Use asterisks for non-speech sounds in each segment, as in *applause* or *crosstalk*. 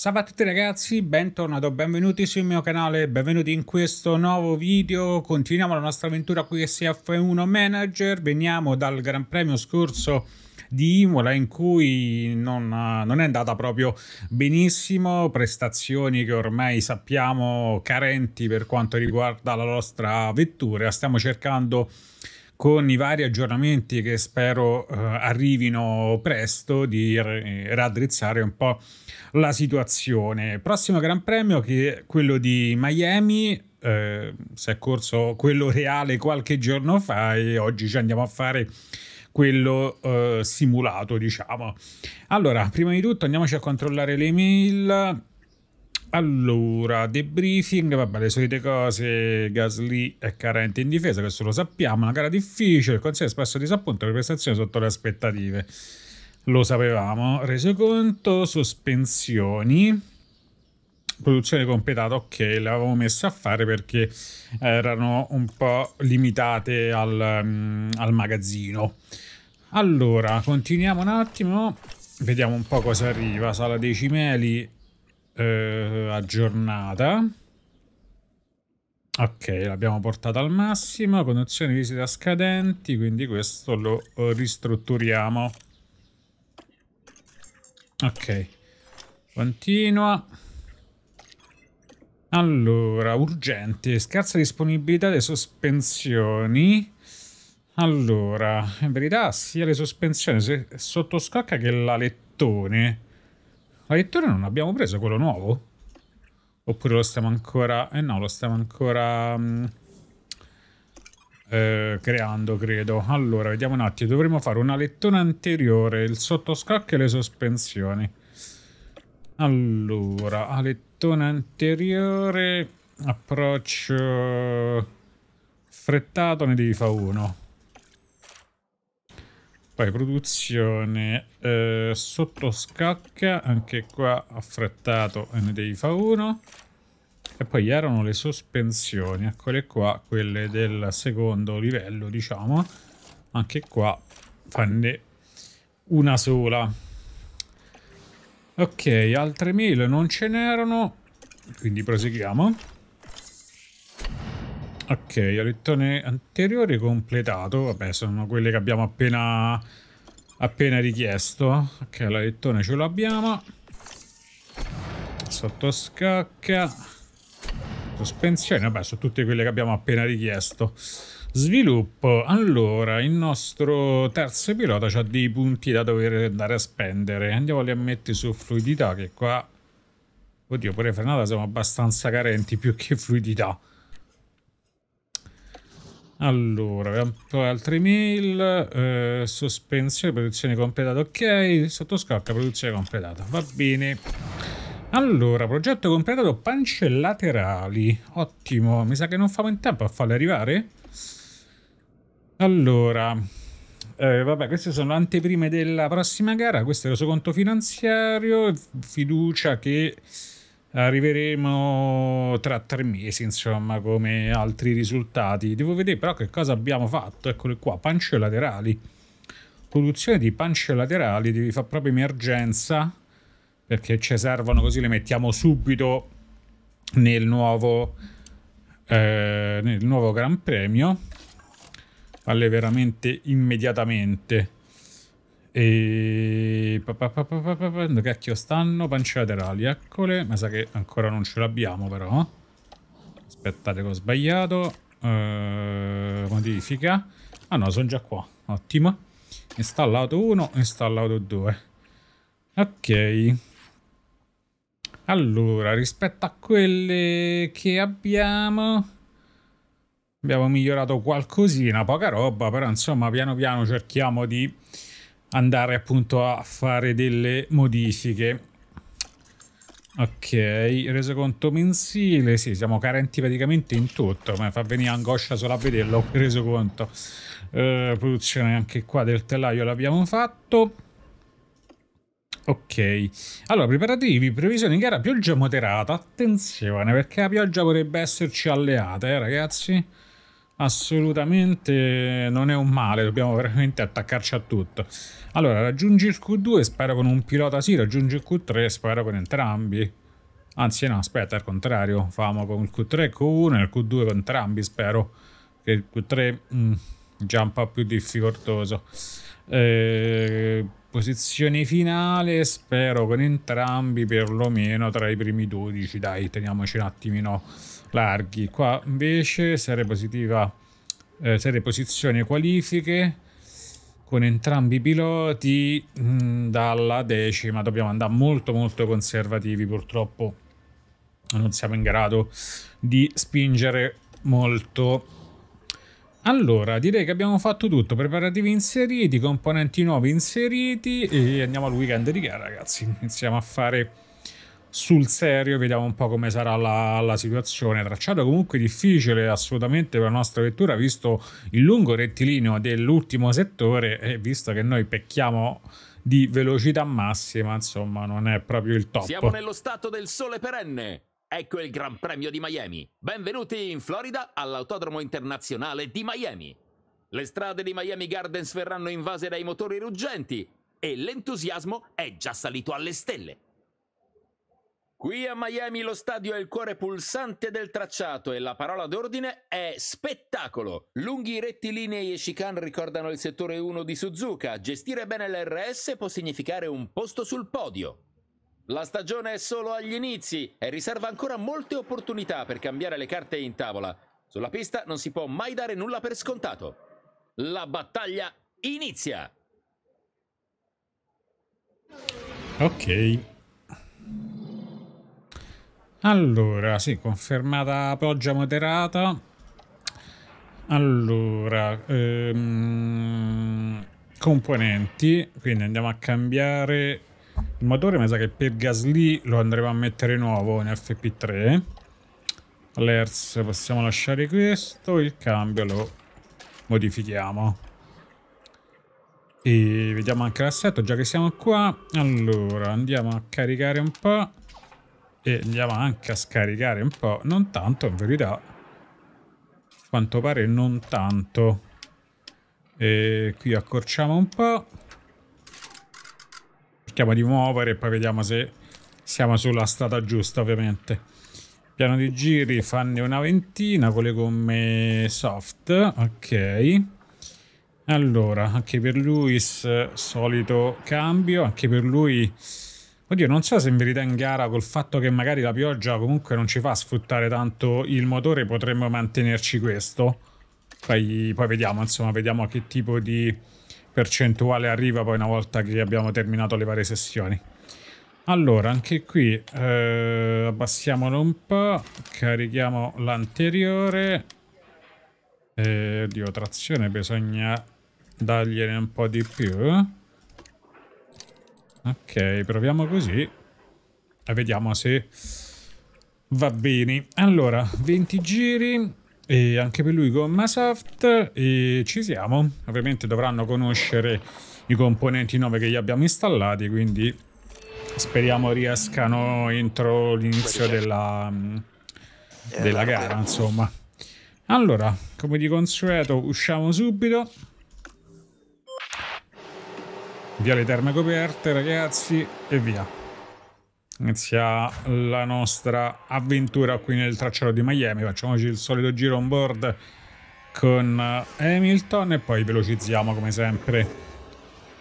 Salve a tutti ragazzi, bentornati o benvenuti sul mio canale, benvenuti in questo nuovo video, continuiamo la nostra avventura qui che sia F1 Manager, veniamo dal Gran Premio scorso di Imola in cui non, non, è andata proprio benissimo, prestazioni che ormai sappiamo carenti per quanto riguarda la nostra vettura, stiamo cercando con i vari aggiornamenti che spero eh, arrivino presto di raddrizzare un po' la situazione. Prossimo Gran Premio che è quello di Miami, eh, si è corso quello reale qualche giorno fa e oggi ci andiamo a fare quello eh, simulato, diciamo. Allora, prima di tutto andiamoci a controllare le mail allora, debriefing, vabbè, le solite cose, Gasly è carente in difesa, questo lo sappiamo, una gara difficile, il consiglio è spesso disappunto le prestazioni sotto le aspettative, lo sapevamo, resoconto, sospensioni, produzione completata, ok, l'avevamo messa a fare perché erano un po' limitate al, mm, al magazzino. Allora, continuiamo un attimo, vediamo un po' cosa arriva, sala dei cimeli, eh, aggiornata. Ok, l'abbiamo portata al massimo, condizioni di visita scadenti, quindi questo lo eh, ristrutturiamo. Ok, continua. Allora, urgente, scarsa disponibilità delle sospensioni. Allora, in verità sia le sospensioni sottoscocca che la lettone addirittura non abbiamo preso quello nuovo? Oppure lo stiamo ancora... Eh no, lo stiamo ancora... Mh, mm, eh, creando, credo. Allora, vediamo un attimo. Dovremmo fare una lettona anteriore, il sottoscacco e le sospensioni. Allora, alettone anteriore, approccio frettato, ne devi fare uno. Poi produzione eh, sotto scacca, anche qua affrettato ndi fa devi uno. E poi erano le sospensioni, eccole qua, quelle del secondo livello, diciamo. Anche qua fanne una sola. Ok, altre mele non ce n'erano, quindi proseguiamo. Ok, il anteriore completato, vabbè sono quelle che abbiamo appena, appena richiesto. Ok, la ce l'abbiamo. Sottoscacca. Sospensione, vabbè sono tutte quelle che abbiamo appena richiesto. Sviluppo, allora il nostro terzo pilota ha dei punti da dover andare a spendere. Andiamoli a mettere su fluidità che qua... Oddio, pure frenata siamo abbastanza carenti più che fluidità. Allora, abbiamo ancora altri mail. Eh, sospensione, produzione completata, ok. Sottoscarta, produzione completata, va bene. Allora, progetto completato, pance laterali. Ottimo, mi sa che non famo in tempo a farle arrivare. Allora, eh, vabbè, queste sono anteprime della prossima gara. Questo è il resoconto finanziario, fiducia che arriveremo tra tre mesi, insomma, come altri risultati. Devo vedere però che cosa abbiamo fatto. Eccole qua, pance laterali. Produzione di pance laterali, devi fare proprio emergenza, perché ci servono così le mettiamo subito nel nuovo, eh, nel nuovo Gran Premio. Alle veramente immediatamente. E... che cacchio stanno? Pancia laterali, eccole. Ma sa che ancora non ce l'abbiamo però. Eh? Aspettate che ho sbagliato. Eh, modifica. Ah no, sono già qua. Ottimo. Installato auto 1, installa 2. Ok. Allora, rispetto a quelle che abbiamo... Abbiamo migliorato qualcosina, poca roba, però insomma piano piano cerchiamo di andare appunto a fare delle modifiche. Ok, resoconto mensile, sì, siamo carenti praticamente in tutto, ma fa venire angoscia solo a vederlo, resoconto. Eh, produzione anche qua del telaio l'abbiamo fatto. Ok, allora preparativi, previsioni gara pioggia moderata, attenzione perché la pioggia potrebbe esserci alleata, eh ragazzi assolutamente non è un male, dobbiamo veramente attaccarci a tutto. Allora, raggiungi il Q2, spero con un pilota sì, raggiungi il Q3, spero con entrambi. Anzi no, aspetta, al contrario, famo con il Q3 e Q1 e il Q2 con entrambi, spero che il Q3 mh, mm, già un po' più difficoltoso. Eh, posizione finale, spero con entrambi perlomeno tra i primi 12, dai, teniamoci un attimino larghi. Qua invece serie positiva, eh, serie posizione qualifiche con entrambi i piloti mh, mm, dalla decima. Dobbiamo andare molto molto conservativi purtroppo. Non siamo in grado di spingere molto. Allora, direi che abbiamo fatto tutto, preparativi inseriti, componenti nuovi inseriti e andiamo al weekend di gara ragazzi. Iniziamo a fare sul serio vediamo un po' come sarà la, la, situazione. Tracciato comunque difficile assolutamente per la nostra vettura, visto il lungo rettilineo dell'ultimo settore e visto che noi pecchiamo di velocità massima, insomma, non è proprio il top. Siamo nello stato del sole perenne. Ecco il Gran Premio di Miami. Benvenuti in Florida all'Autodromo Internazionale di Miami. Le strade di Miami Gardens verranno invase dai motori ruggenti e l'entusiasmo è già salito alle stelle. Qui a Miami lo stadio è il cuore pulsante del tracciato e la parola d'ordine è spettacolo. Lunghi rettilinei e chicane ricordano il settore 1 di Suzuka. Gestire bene l'RS può significare un posto sul podio. La stagione è solo agli inizi e riserva ancora molte opportunità per cambiare le carte in tavola. Sulla pista non si può mai dare nulla per scontato. La battaglia inizia! Ok. Allora, sì, confermata pioggia moderata. Allora, ehm, componenti, quindi andiamo a cambiare il motore, mi sa che per Gasly lo andremo a mettere nuovo in FP3. L'ERS possiamo lasciare questo, il cambio lo modifichiamo. E vediamo anche l'assetto, già che siamo qua. Allora, andiamo a caricare un po' e andiamo anche a scaricare un po'. Non tanto, in verità, quanto pare non tanto. E qui accorciamo un po'. Cerchiamo di muovere e poi vediamo se siamo sulla strada giusta, ovviamente. Piano di giri, fanne una ventina con le gomme soft. Ok. Allora, anche per lui solito cambio, anche per lui Oddio, non so se in verità in gara col fatto che magari la pioggia comunque non ci fa sfruttare tanto il motore, potremmo mantenerci questo. Poi, poi vediamo, insomma, vediamo a che tipo di percentuale arriva poi una volta che abbiamo terminato le varie sessioni. Allora, anche qui eh, abbassiamolo un po', carichiamo l'anteriore. Eh, oddio, trazione bisogna dargliene un po' di più. Eh. Ok, proviamo così. E vediamo se va bene. Allora, 20 giri e anche per lui gomma soft e ci siamo. Ovviamente dovranno conoscere i componenti 9 che gli abbiamo installati, quindi speriamo riescano entro l'inizio della, eh, della gara, insomma. Allora, come di consueto, usciamo subito. Via le terme coperte, ragazzi, e via. Inizia la nostra avventura qui nel tracciato di Miami. Facciamoci il solito giro on board con eh, Hamilton e poi velocizziamo come sempre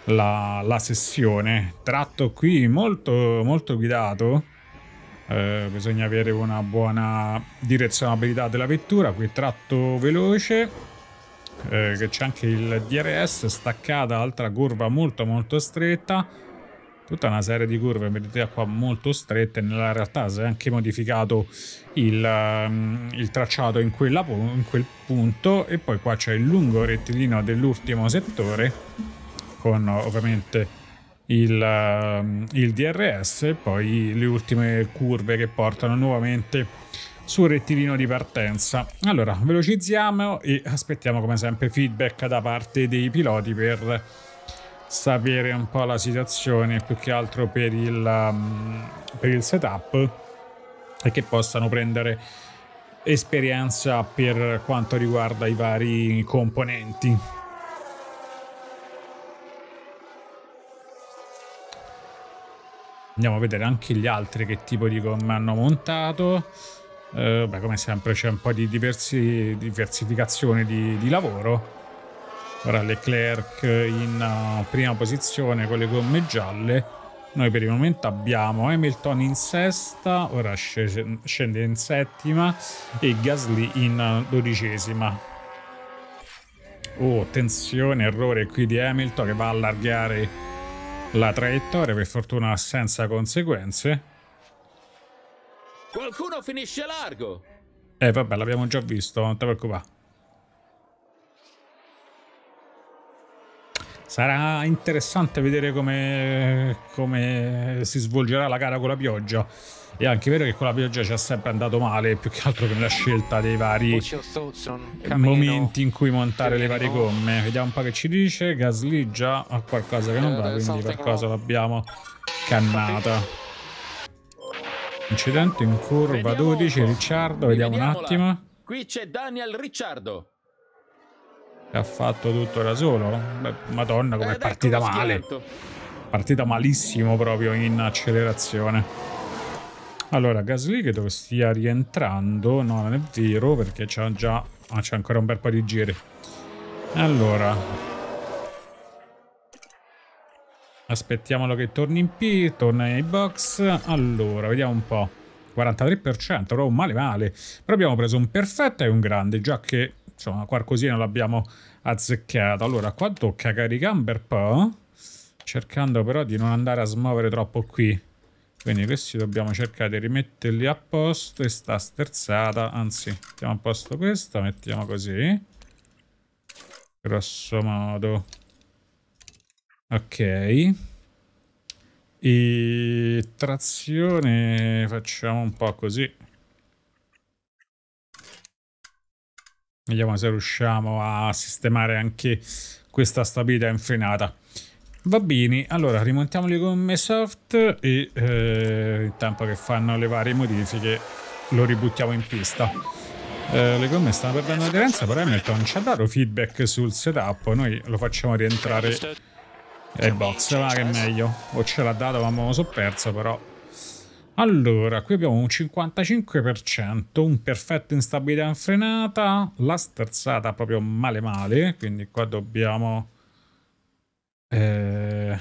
la, la sessione. Tratto qui molto, molto guidato. Eh, bisogna avere una buona direzionabilità della vettura. Qui tratto veloce eh, che c'è anche il DRS, staccata, altra curva molto molto stretta, tutta una serie di curve, vedete qua molto strette, nella realtà si è anche modificato il, mm, il tracciato in, quella, in quel punto e poi qua c'è il lungo rettilineo dell'ultimo settore con ovviamente il, mm, il DRS e poi le ultime curve che portano nuovamente sul rettilineo di partenza. Allora, velocizziamo e aspettiamo come sempre feedback da parte dei piloti per sapere un po' la situazione più che altro per il, mm, per il setup e che possano prendere esperienza per quanto riguarda i vari componenti. Andiamo a vedere anche gli altri che tipo di gomme hanno montato eh, beh, come sempre c'è un po' di diversi, diversificazione di, di, lavoro. Ora Leclerc in eh, prima posizione con le gomme gialle. Noi per il momento abbiamo Hamilton in sesta, ora scende in settima e Gasly in eh, dodicesima. Oh, tensione, errore qui di Hamilton che va a allargare la traiettoria, per fortuna senza conseguenze. Qualcuno finisce largo. Eh, vabbè, l'abbiamo già visto, non ti preoccupare. Sarà interessante vedere come, come, si svolgerà la gara con la pioggia. E anche vero che con la pioggia ci è sempre andato male, più che altro che nella scelta dei vari momenti in cui montare le varie gomme. Vediamo un po' che ci dice. Gasly già ha qualcosa che non eh, va, quindi qualcosa l'abbiamo cannata. Incidente in curva 12, Ricciardo, vediamo un attimo. Qui c'è Daniel Ricciardo. ha fatto tutto da solo. Beh, Madonna, com'è ecco partita male. Partita malissimo proprio in accelerazione. Allora, Gasly credo che stia rientrando. No, non è vero perché c'è già... Ah, c'è ancora un bel po' di giri. Allora, Aspettiamolo che torni in P, torna nei box. Allora, vediamo un po'. 43%, però male male. Però abbiamo preso un perfetto e un grande, già che insomma qualcosina l'abbiamo azzeccato. Allora, qua tocca caricare per po', cercando però di non andare a smuovere troppo qui. Quindi questi dobbiamo cercare di rimetterli a posto e sta sterzata, anzi, mettiamo a posto questa, mettiamo così. Grosso modo. Ok. E trazione facciamo un po' così. Vediamo se riusciamo a sistemare anche questa stabilità infrenata. Va bene, allora rimontiamoli con soft e eh, il tempo che fanno le varie modifiche lo ributtiamo in pista. Eh, le gomme stanno perdendo aderenza, però Hamilton ci ha dato feedback sul setup, noi lo facciamo rientrare Direi box, va che è meglio. O ce l'ha dato, ma me lo so perso però. Allora, qui abbiamo un 55%, un perfetto instabilità frenata, la sterzata proprio male male, quindi qua dobbiamo... Eh...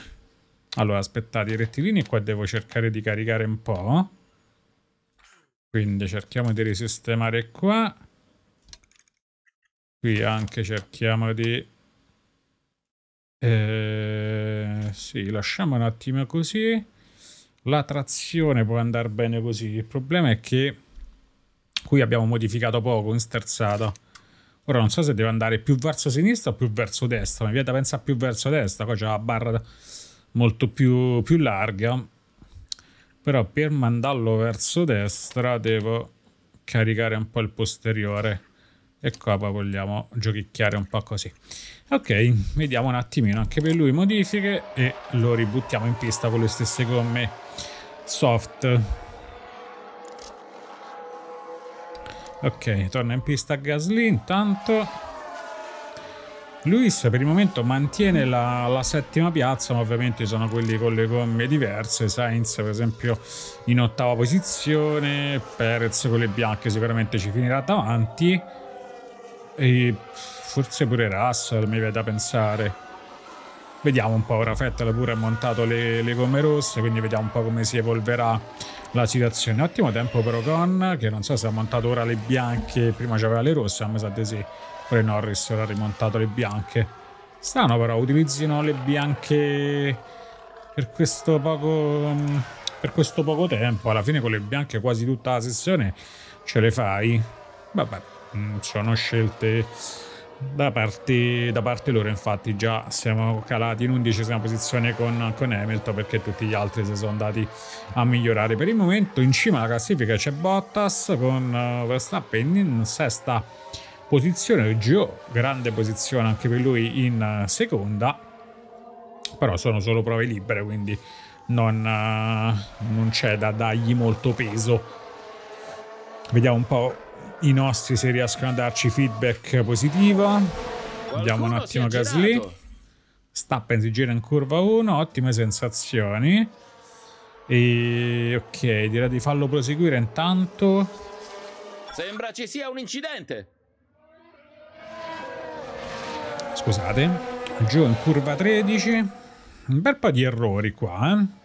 Allora, aspettate i rettilini, qua devo cercare di caricare un po'. Quindi cerchiamo di risistemare qua. Qui anche cerchiamo di eh, sì, lasciamo un attimo così. La trazione può andare bene così. Il problema è che qui abbiamo modificato poco in sterzata. Ora non so se deve andare più verso sinistra o più verso destra. Mi viene da pensare più verso destra. Qua c'è la barra molto più, più larga. Però per mandarlo verso destra devo caricare un po' il posteriore e qua poi vogliamo giochicchiare un po' così ok vediamo un attimino anche per lui modifiche e lo ributtiamo in pista con le stesse gomme soft ok torna in pista Gasly intanto Luis per il momento mantiene la, la, settima piazza, ma ovviamente sono quelli con le gomme diverse. Sainz, per esempio, in ottava posizione, Perez con le bianche sicuramente ci finirà davanti. E forse pure Russell, mi viene da pensare. Vediamo un po', ora Fettel pure ha montato le, le gomme rosse, quindi vediamo un po' come si evolverà la situazione. Ottimo tempo però con, che non so se ha montato ora le bianche, prima c'aveva le rosse, a me sa di sì. Pure Norris ora ha rimontato le bianche. Strano però, utilizzino le bianche per questo poco... Mm, per questo poco tempo, alla fine con le bianche quasi tutta la sessione ce le fai. Vabbè, Mm, sono scelte da parte, da parte, loro. Infatti, già siamo calati in undicesima posizione con, con Hamilton perché tutti gli altri si sono andati a migliorare. Per il momento, in cima alla classifica c'è Bottas con eh, Verstappen in sesta posizione. Gio, grande posizione anche per lui in eh, seconda. Però sono solo prove libere, quindi non, eh, non c'è da dargli molto peso. Vediamo un po' i nostri se riescono a darci feedback positivo. Vediamo un attimo Gasly. Stappen si gira in curva 1, ottime sensazioni. E ok, direi di farlo proseguire intanto. Sembra ci sia un incidente. Scusate, giù in curva 13. Un bel po' di errori qua, eh.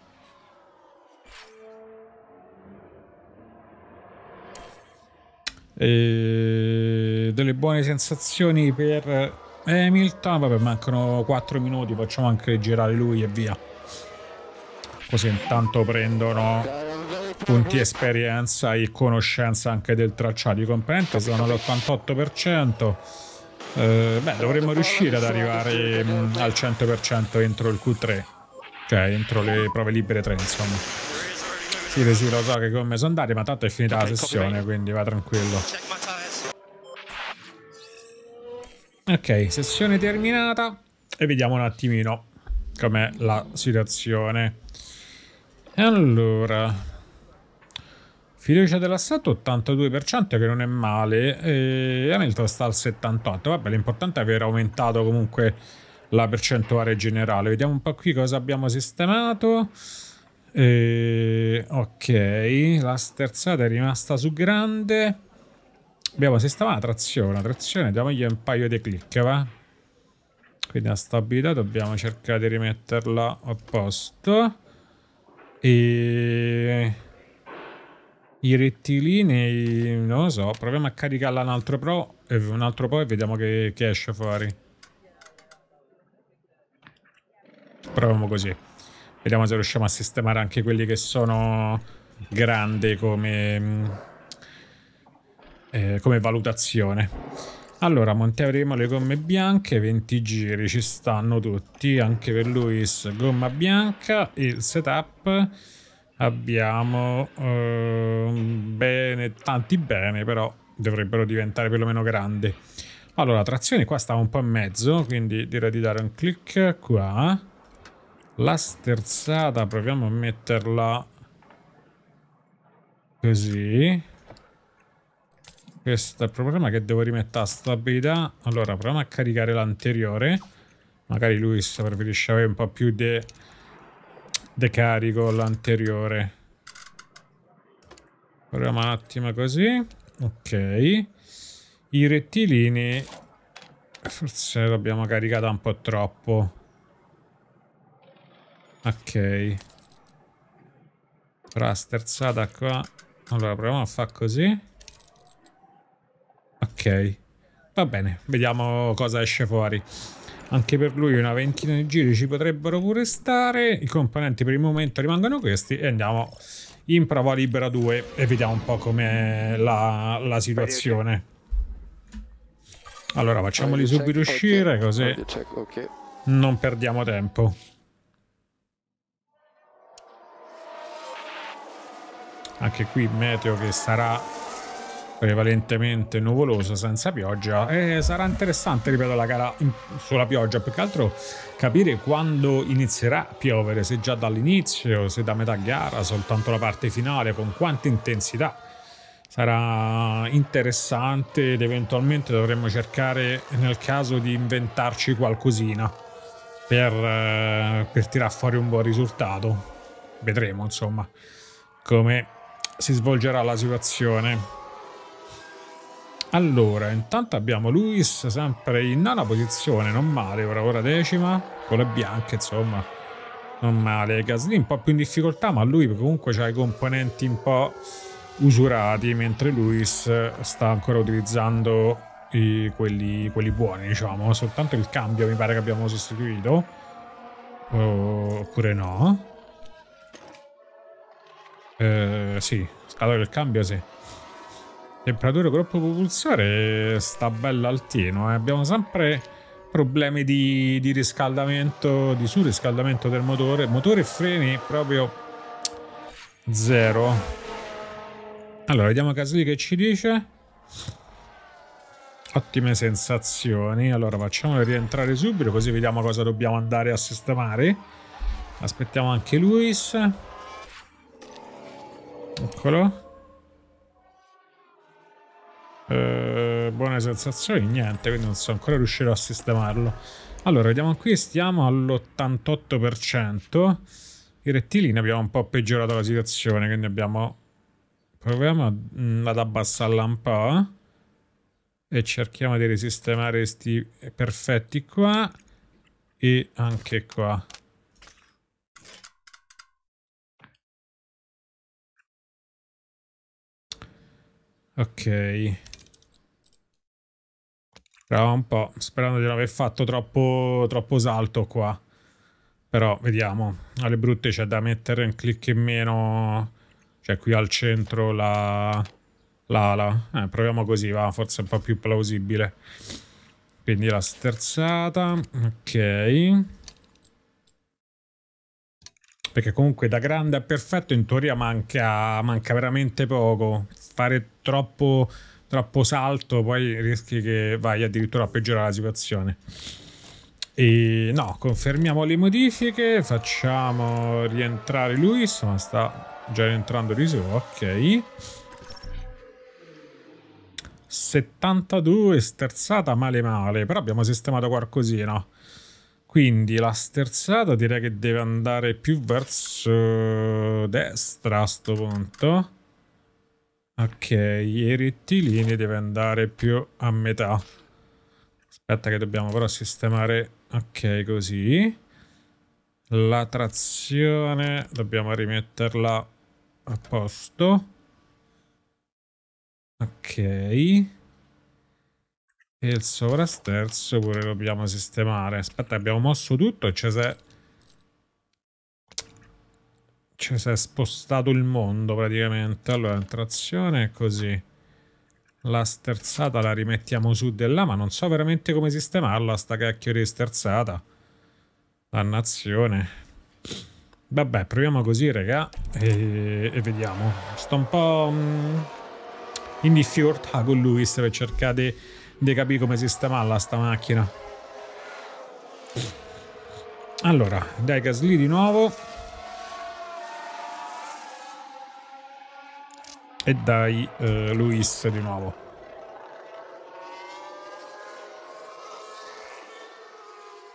E delle buone sensazioni per Hamilton. Vabbè, mancano 4 minuti, facciamo anche girare lui e via. Così intanto prendono punti esperienza e conoscenza anche del tracciato. I componenti sono all'88%. Eh, beh, dovremmo riuscire ad arrivare mm, al 100% entro il Q3, cioè entro le prove libere 3, insomma. Sì, sì, lo so che come sono andati, ma tanto è finita la sessione, quindi va tranquillo. Ok, sessione terminata e vediamo un attimino com'è la situazione. Allora, fiducia dell'assetto 82% che non è male e Hamilton sta al 78%. Vabbè, l'importante è aver aumentato comunque la percentuale generale. Vediamo un po' qui cosa abbiamo sistemato. Eh, ok, la sterzata è rimasta su grande. Abbiamo sistemato la trazione, la trazione diamogli un paio di click, va? Quindi la stabilità dobbiamo cercare di rimetterla a posto. E... I rettilinei, non lo so, proviamo a caricarla un altro pro, eh, un altro po' e vediamo che, che esce fuori. Proviamo così. Vediamo se riusciamo a sistemare anche quelli che sono grandi come, mm, eh, come valutazione. Allora, monteremo le gomme bianche, 20 giri ci stanno tutti, anche per Luis gomma bianca e il setup abbiamo eh, bene, tanti bene, però dovrebbero diventare perlomeno grandi. Allora, trazione qua stava un po' in mezzo, quindi direi di dare un clic qua la sterzata proviamo a metterla così. Questo è il problema che devo rimettere a stabilità. Allora, proviamo a caricare l'anteriore. Magari lui preferisce avere un po' più di carico l'anteriore. Proviamo un attimo così. Ok. I rettilini forse l'abbiamo caricata un po' troppo. Ok. Ora sterzata qua. Allora proviamo a fare così. Ok. Va bene, vediamo cosa esce fuori. Anche per lui una ventina di giri ci potrebbero pure stare. I componenti per il momento rimangono questi e andiamo in prova libera 2 e vediamo un po' com'è la, la situazione. Allora facciamoli subito uscire così non perdiamo tempo. Anche qui meteo che sarà prevalentemente nuvoloso senza pioggia e sarà interessante ripeto la gara sulla pioggia più che altro capire quando inizierà a piovere se già dall'inizio se da metà gara soltanto la parte finale con quanta intensità sarà interessante ed eventualmente dovremmo cercare nel caso di inventarci qualcosina per, eh, per tirar fuori un buon risultato vedremo insomma come si svolgerà la situazione. Allora, intanto abbiamo Luis sempre in nona posizione, non male, ora, ora decima, con le bianche insomma, non male. Gasly un po' più in difficoltà, ma lui comunque ha i componenti un po' usurati, mentre Luis sta ancora utilizzando i, quelli, quelli, buoni, diciamo, soltanto il cambio mi pare che abbiamo sostituito, oppure no. Eh, sì, allora il cambio sì. Temperatura gruppo propulsore eh, sta bella al Eh. Abbiamo sempre problemi di, di, riscaldamento, di surriscaldamento del motore. Motore e freni proprio zero. Allora, vediamo Casli che ci dice. Ottime sensazioni. Allora, facciamolo rientrare subito così vediamo cosa dobbiamo andare a sistemare. Aspettiamo anche Luis. Eccolo. Eh, buone sensazioni, niente, quindi non so ancora riuscirò a sistemarlo. Allora, vediamo qui, stiamo all'88%. I rettilini abbiamo un po' peggiorato la situazione, quindi abbiamo... Proviamo mm, ad abbassarla un po'. E cerchiamo di risistemare questi perfetti qua. E anche qua. Ok. Bravo un po', sperando di non aver fatto troppo, troppo salto qua. Però vediamo, alle brutte c'è da mettere un clic in meno, cioè qui al centro la l'ala. Eh, proviamo così, va, forse è un po' più plausibile. Quindi la sterzata, ok perché comunque da grande a perfetto in teoria manca, manca veramente poco. Fare troppo, troppo salto poi rischi che vai addirittura a peggiorare la situazione. E no, confermiamo le modifiche, facciamo rientrare lui insomma sta già rientrando Luis, ok. 72, sterzata male male, però abbiamo sistemato qualcosina. Quindi la sterzata direi che deve andare più verso destra a sto punto. Ok, i rettilini deve andare più a metà. Aspetta che dobbiamo però sistemare... Ok, così. La trazione dobbiamo rimetterla a posto. Ok. E il sovrasterzo pure lo dobbiamo sistemare. Aspetta, abbiamo mosso tutto e ci si è... Ci si è spostato il mondo praticamente. Allora, trazione è così. La sterzata la rimettiamo su di là, ma non so veramente come sistemarla sta cacchio di sterzata. Dannazione. Vabbè, proviamo così, raga, e, e vediamo. Sto un po' mh, mm, in difficoltà con lui, se cercate di capire come sistemarla sta macchina. Allora, dai Gasly di nuovo. E dai eh, Luis di nuovo.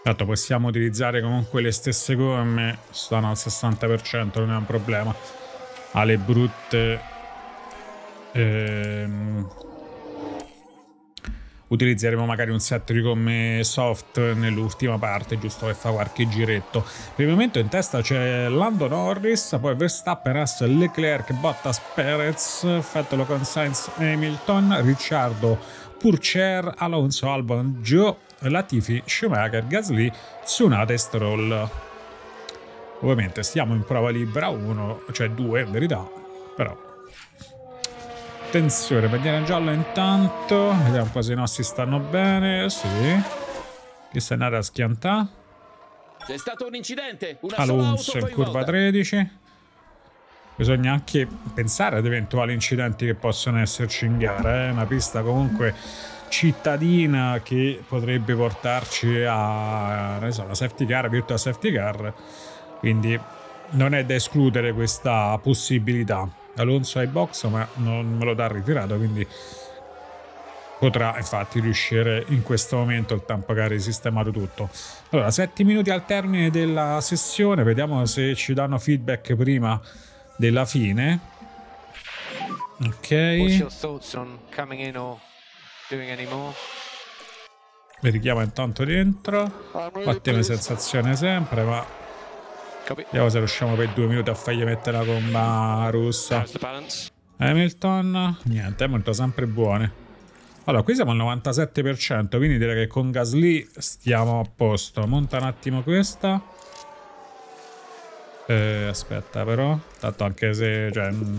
Tanto possiamo utilizzare comunque le stesse gomme, stanno al 60%, non è un problema. Ha le brutte... Ehm, utilizzeremo magari un set come soft nell'ultima parte, giusto per fare qualche giretto. Per il momento in testa c'è Lando Norris, poi Verstappen, Russell, Leclerc, Bottas, Perez, Fettel con Sainz, Hamilton, Ricciardo, Purcher, Alonso, Albon, Joe, Latifi, Schumacher, Gasly, Tsunade Stroll. Ovviamente stiamo in prova libera 1, cioè 2 in verità, però Attenzione, bandiera gialla intanto. Vediamo un po' se i nostri stanno bene. Sì. Chi sta andata a schiantà? C'è stato un incidente. Una Alonso in curva 13. Bisogna anche pensare ad eventuali incidenti che possono esserci in gara. È eh? una pista comunque cittadina che potrebbe portarci a non so, la safety car più la safety car. Quindi non è da escludere questa possibilità. Alonso ai box, ma non me lo dà ritirato, quindi potrà infatti riuscire in questo momento il tempo che ha risistemato tutto. Allora, 7 minuti al termine della sessione, vediamo se ci danno feedback prima della fine. Ok. Verifichiamo intanto dentro. Ottime sensazioni sempre, ma Vediamo se riusciamo per due minuti a fargli mettere la gomma rossa. Hamilton, niente, Hamilton sempre buone. Allora, qui siamo al 97%, quindi direi che con Gasly stiamo a posto. Monta un attimo questa. Eh, aspetta però, tanto anche se... Cioè, mm,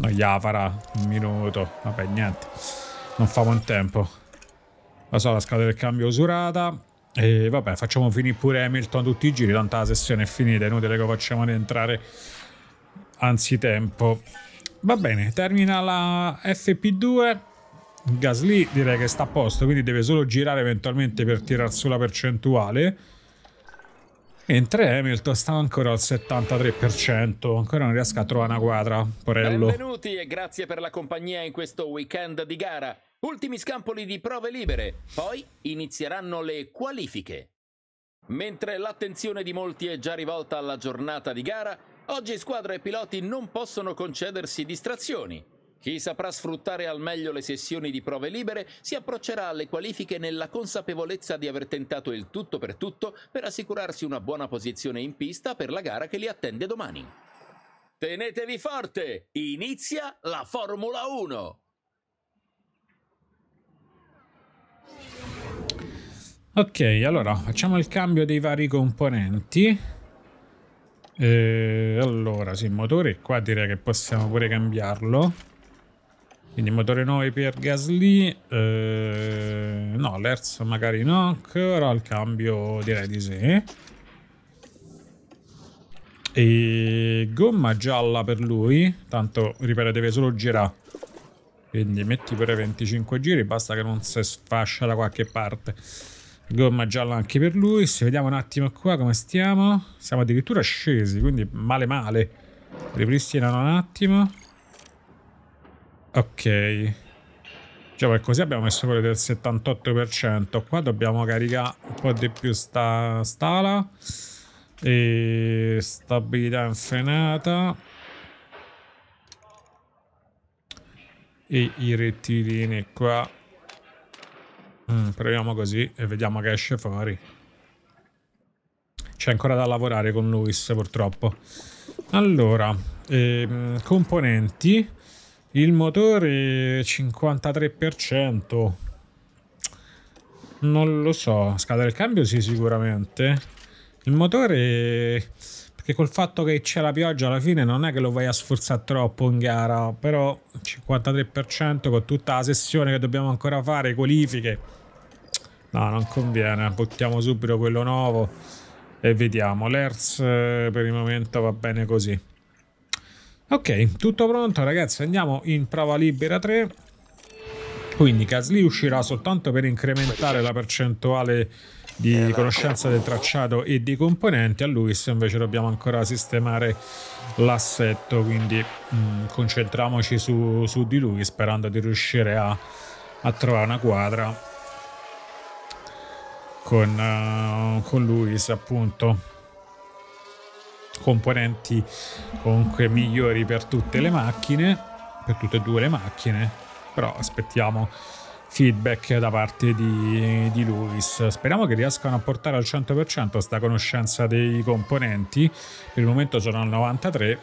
non gliela farà un minuto. Vabbè, niente. Non fa in tempo. Lo so, la scatola del cambio usurata. E vabbè, facciamo finire pure Hamilton tutti i giri, tanta la sessione è finita, è inutile che facciamo rientrare anzitempo. Va bene, termina la FP2. Gasly direi che sta a posto, quindi deve solo girare eventualmente per tirar su la percentuale. Mentre Hamilton sta ancora al 73%, ancora non riesco a trovare una quadra, Porello. Benvenuti e grazie per la compagnia in questo weekend di gara. Ultimi scampoli di prove libere, poi inizieranno le qualifiche. Mentre l'attenzione di molti è già rivolta alla giornata di gara, oggi squadra e piloti non possono concedersi distrazioni. Chi saprà sfruttare al meglio le sessioni di prove libere si approccerà alle qualifiche nella consapevolezza di aver tentato il tutto per tutto per assicurarsi una buona posizione in pista per la gara che li attende domani. Tenetevi forte! Inizia la Formula 1! Ok, allora facciamo il cambio dei vari componenti. E eh, allora, sì, motore qua direi che possiamo pure cambiarlo. Quindi motore 9 per Gasly, eh, no, l'Hertz magari no, però il cambio direi di sì. E gomma gialla per lui, tanto ripeto deve solo girare. Quindi metti pure 25 giri, basta che non si sfascia da qualche parte. Gomma gialla anche per lui. Se vediamo un attimo qua come stiamo. Siamo addirittura scesi, quindi male male. Ripristinano un attimo. Ok. Già diciamo per così abbiamo messo quello del 78%. Qua dobbiamo caricare un po' di più sta stala. E stabilità infrenata. E i rettilini qua Mm, proviamo così e vediamo che esce fuori. C'è ancora da lavorare con Luis, purtroppo. Allora, ehm, componenti. Il motore 53%. Non lo so. Scatola del cambio sì, sicuramente. Il motore che col fatto che c'è la pioggia alla fine non è che lo vai a sforzare troppo in gara, però 53% con tutta la sessione che dobbiamo ancora fare, qualifiche. No, non conviene, buttiamo subito quello nuovo e vediamo. L'ERS eh, per il momento va bene così. Ok, tutto pronto ragazzi, andiamo in prova libera 3. Quindi Casli uscirà soltanto per incrementare la percentuale di esatto. conoscenza del tracciato e di componenti, a Luis invece dobbiamo ancora sistemare l'assetto, quindi mh, mm, concentriamoci su, su, di lui sperando di riuscire a, a trovare una quadra con, uh, con Luis appunto componenti comunque migliori per tutte le macchine per tutte e due le macchine però aspettiamo feedback da parte di, di Luis. Speriamo che riescano a portare al 100% sta conoscenza dei componenti. Per il momento sono al 93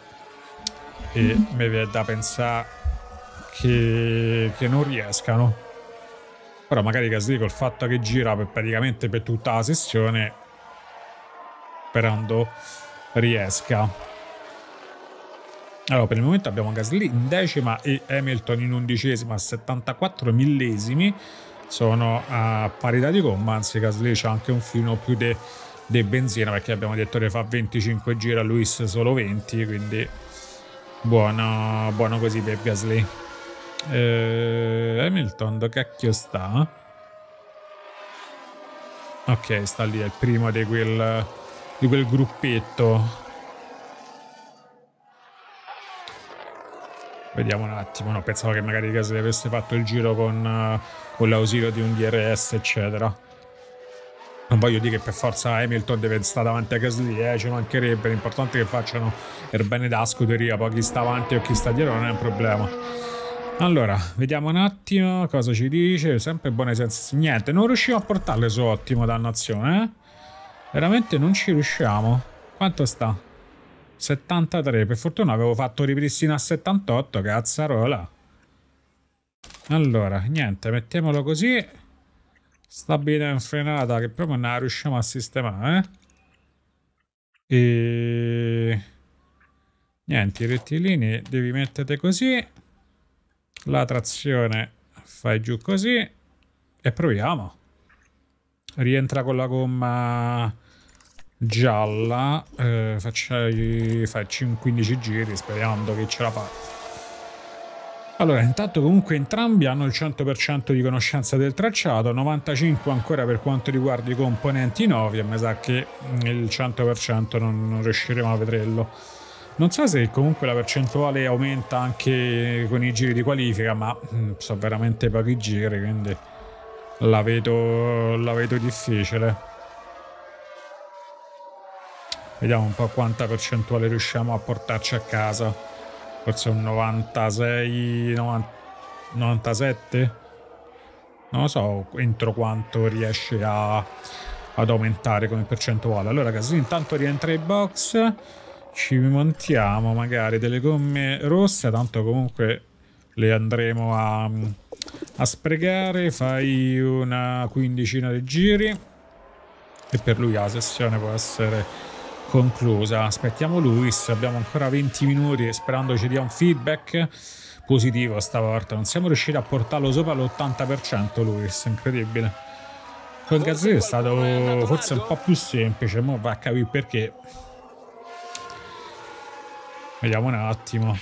e mm. mi viene da pensare che, che, non riescano. Però magari Gasly col fatto che gira per praticamente per tutta la sessione sperando riesca. Allora, per il momento abbiamo Gasly in decima e Hamilton in undicesima a 74 millesimi. Sono a parità di gomma, anzi Gasly c'ha anche un filo più di benzina perché abbiamo detto che fa 25 giri a Luis solo 20, quindi buono, buono così per Gasly. Eh, Hamilton, do cacchio sta? Ok, sta lì, è il primo di quel, di quel gruppetto Vediamo un attimo, no, pensavo che magari Gasly avesse fatto il giro con, eh, con l'ausilio di un DRS, eccetera. Non voglio dire che per forza Hamilton deve stare davanti a Gasly, eh, ci mancherebbe, l'importante è che facciano il bene da scuderia, poi chi sta avanti o chi sta dietro non è un problema. Allora, vediamo un attimo cosa ci dice, sempre buone sensazioni. Niente, non riusciamo a portarle su ottimo, dannazione, eh? Veramente non ci riusciamo. Quanto sta? 73, per fortuna avevo fatto ripristino a 78, cazzarola. Allora, niente, mettiamolo così. Stabilità in frenata, che proprio non la riusciamo a sistemare. Eh. E... Niente, i rettilini devi mettere così. La trazione fai giù così. E proviamo. Rientra con la gomma gialla, eh, facci, facci 15 giri sperando che ce la faccia. Allora, intanto comunque entrambi hanno il 100% di conoscenza del tracciato, 95% ancora per quanto riguarda i componenti nuovi e mi sa che mm, il 100% non, non riusciremo a vederlo. Non so se comunque la percentuale aumenta anche con i giri di qualifica, ma mh, mm, so veramente pochi giri, quindi la vedo, la vedo difficile. Vediamo un po' quanta percentuale riusciamo a portarci a casa. Forse un 96, 90, 97? Non lo so entro quanto riesce a, ad aumentare come percentuale. Allora Gasly intanto rientra in box. Ci montiamo magari delle gomme rosse, tanto comunque le andremo a, a sprecare. Fai una quindicina di giri. E per lui la sessione può essere conclusa. Aspettiamo Luis, abbiamo ancora 20 minuti sperando ci dia un feedback positivo stavolta. Non siamo riusciti a portarlo sopra l'80% Luis, incredibile. Con Gazzetta è stato forse un po' più semplice, ma va a capire perché. Vediamo un attimo.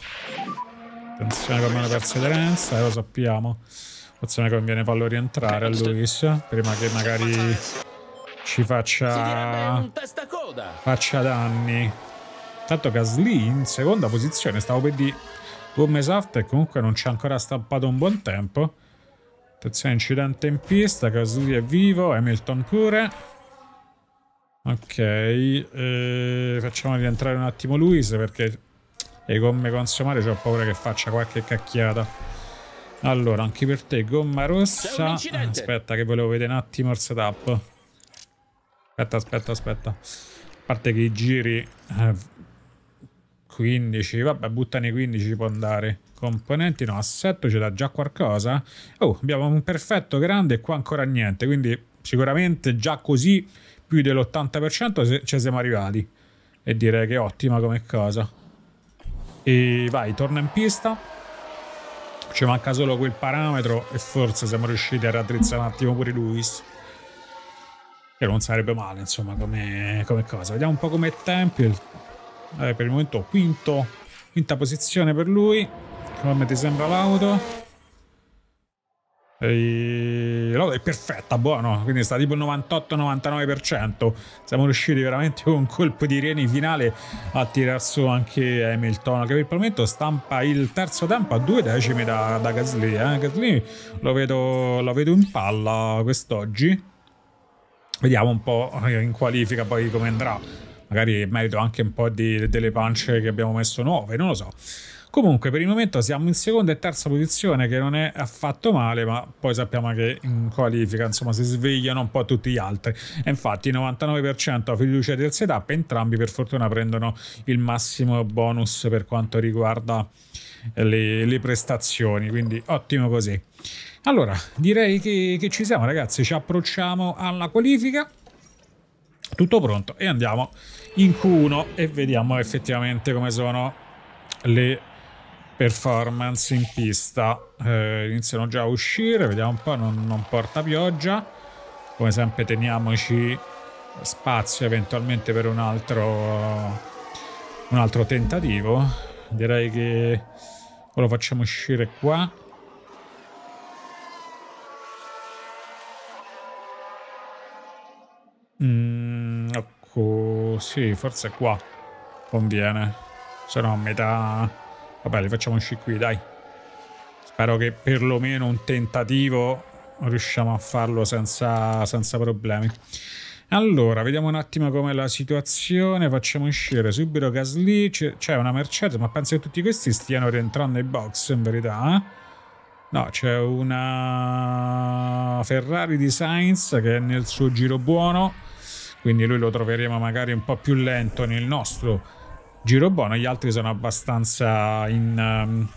Attenzione come hanno perso Terenza, eh, lo sappiamo. Attenzione conviene farlo rientrare a Luis, prima che magari ci faccia faccia danni tanto Gasly in seconda posizione stavo per dire due mesi after comunque non ci ha ancora stampato un buon tempo attenzione incidente in pista Gasly è vivo Hamilton pure ok eh, facciamo rientrare un attimo Luis perché le gomme consumate ho paura che faccia qualche cacchiata allora, anche per te, gomma rossa. Aspetta, che volevo vedere un attimo il setup. Aspetta, aspetta, aspetta. A parte che i giri... Eh, 15, vabbè, buttane 15 ci può andare. Componenti, no, assetto ce l'ha già qualcosa. Oh, abbiamo un perfetto grande e qua ancora niente, quindi sicuramente già così più dell'80% ci siamo arrivati. E direi che è ottima come cosa. E vai, torna in pista. Ci manca solo quel parametro e forse siamo riusciti a raddrizzare un attimo pure Luis. Che non sarebbe male, insomma, come, come cosa. Vediamo un po' come Temple. Eh, per il momento quinto, quinta posizione per lui. Come ti sembra l'auto? L'auto è perfetta, buono, quindi sta tipo il 98-99%. Siamo riusciti veramente con un colpo di reni finale a tirar su anche Hamilton, che per il momento stampa il terzo tempo a due decimi da, da Gasly. Eh? Gasly lo vedo, lo vedo in palla quest'oggi Vediamo un po' in qualifica poi come andrà. Magari merito anche un po' di, delle pance che abbiamo messo nuove, non lo so. Comunque, per il momento siamo in seconda e terza posizione, che non è affatto male, ma poi sappiamo che in qualifica insomma, si svegliano un po' tutti gli altri. E infatti, 99% ha fiducia del setup, entrambi per fortuna prendono il massimo bonus per quanto riguarda le, le prestazioni, quindi ottimo così. Allora, direi che, che ci siamo ragazzi, ci approcciamo alla qualifica tutto pronto e andiamo in Q1 e vediamo effettivamente come sono le performance in pista eh, iniziano già a uscire vediamo un po' non, non, porta pioggia come sempre teniamoci spazio eventualmente per un altro un altro tentativo direi che lo facciamo uscire qua. Mm, ecco, sì, forse qua conviene. Se no a metà... Vabbè, li facciamo uscire qui, dai. Spero che perlomeno un tentativo riusciamo a farlo senza, senza problemi. Allora, vediamo un attimo com'è la situazione. Facciamo uscire subito Gasly. C'è una Mercedes, ma penso che tutti questi stiano rientrando in box, in verità. Eh? No, c'è una Ferrari di Sainz che è nel suo giro buono, quindi lui lo troveremo magari un po' più lento nel nostro giro buono. Gli altri sono abbastanza, in, um,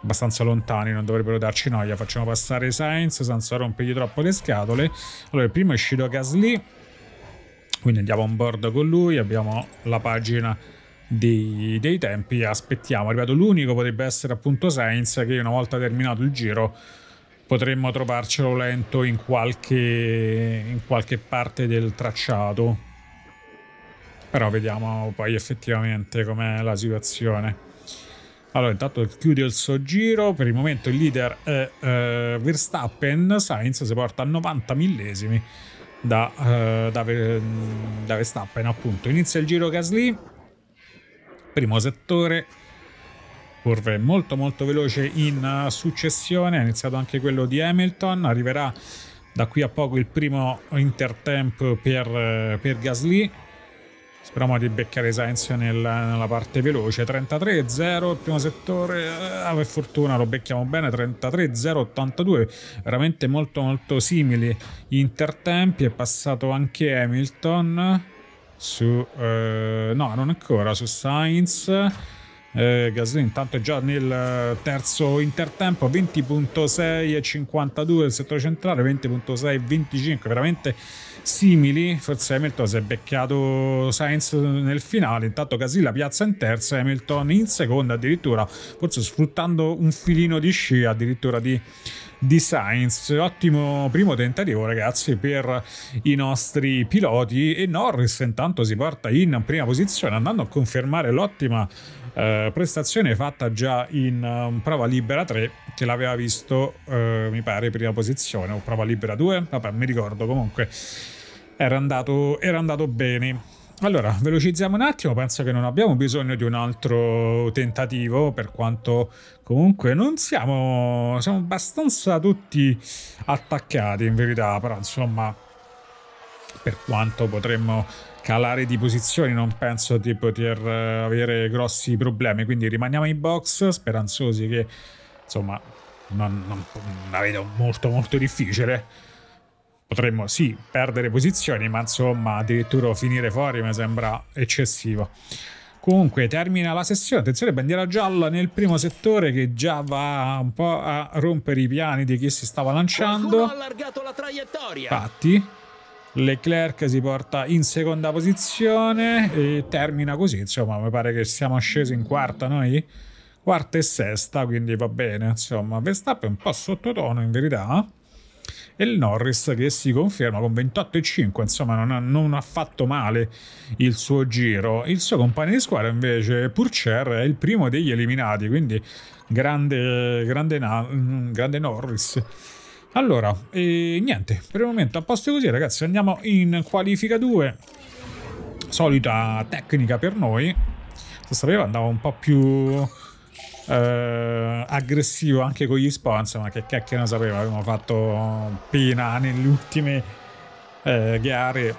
abbastanza lontani, non dovrebbero darci noia. Facciamo passare Sainz senza rompergli troppo le scatole. Allora, il primo è uscito Gasly quindi andiamo on board con lui, abbiamo la pagina dei, dei tempi e aspettiamo. Ripeto, l'unico potrebbe essere appunto Sainz che una volta terminato il giro potremmo trovarcelo lento in qualche, in qualche parte del tracciato. Però vediamo poi effettivamente com'è la situazione. Allora, intanto chiude il suo giro. Per il momento il leader è eh, Verstappen. Sainz si porta a 90 millesimi da, eh, da, mm, da Verstappen appunto. Inizia il giro Gasly, primo settore, curve molto molto veloce in eh, successione, ha iniziato anche quello di Hamilton, arriverà da qui a poco il primo intertemp per, eh, per Gasly Speriamo di beccare Sainz nel, nella parte veloce. 33-0, il primo settore, ah, per fortuna lo becchiamo bene. 33-0-82, veramente molto molto simili. Intertempi è passato anche Hamilton su... Eh, no, non ancora, su Sainz. Eh, Gasly intanto è già nel terzo intertempo 20.6 e 52 il settore centrale 20.6 e 25 veramente simili, forse Hamilton si è beccato Sainz nel finale, intanto Casilla piazza in terza, Hamilton in seconda addirittura, forse sfruttando un filino di scia addirittura di di Sainz. Ottimo primo tentativo, ragazzi, per i nostri piloti. E Norris intanto si porta in prima posizione, andando a confermare l'ottima eh, prestazione fatta già in um, prova libera 3 che l'aveva visto eh, mi pare prima posizione o prova libera 2 vabbè mi ricordo comunque era andato, era andato bene allora, velocizziamo un attimo, penso che non abbiamo bisogno di un altro tentativo, per quanto comunque non siamo, siamo abbastanza tutti attaccati in verità, però insomma, per quanto potremmo calare di posizioni non penso di poter eh, avere grossi problemi quindi rimaniamo in box speranzosi che insomma non, non, la vedo molto molto difficile potremmo sì perdere posizioni ma insomma addirittura finire fuori mi sembra eccessivo Comunque termina la sessione, attenzione bandiera gialla nel primo settore che già va un po' a rompere i piani di chi si stava lanciando. Infatti, Leclerc si porta in seconda posizione e termina così, insomma mi pare che siamo scesi in quarta noi, quarta e sesta, quindi va bene, insomma Verstappen un po' sottotono in verità e il Norris che si conferma con 28,5 insomma non ha, non ha, fatto male il suo giro il suo compagno di squadra invece Purcher è il primo degli eliminati quindi grande, grande, grande Norris allora, eh, niente, per il momento a posto così ragazzi, andiamo in qualifica 2, solita tecnica per noi, se sapeva andavo un po' più eh, aggressivo anche con gli sponsor, ma che cacchio ne sapeva, abbiamo fatto pena nelle ultime eh, gare,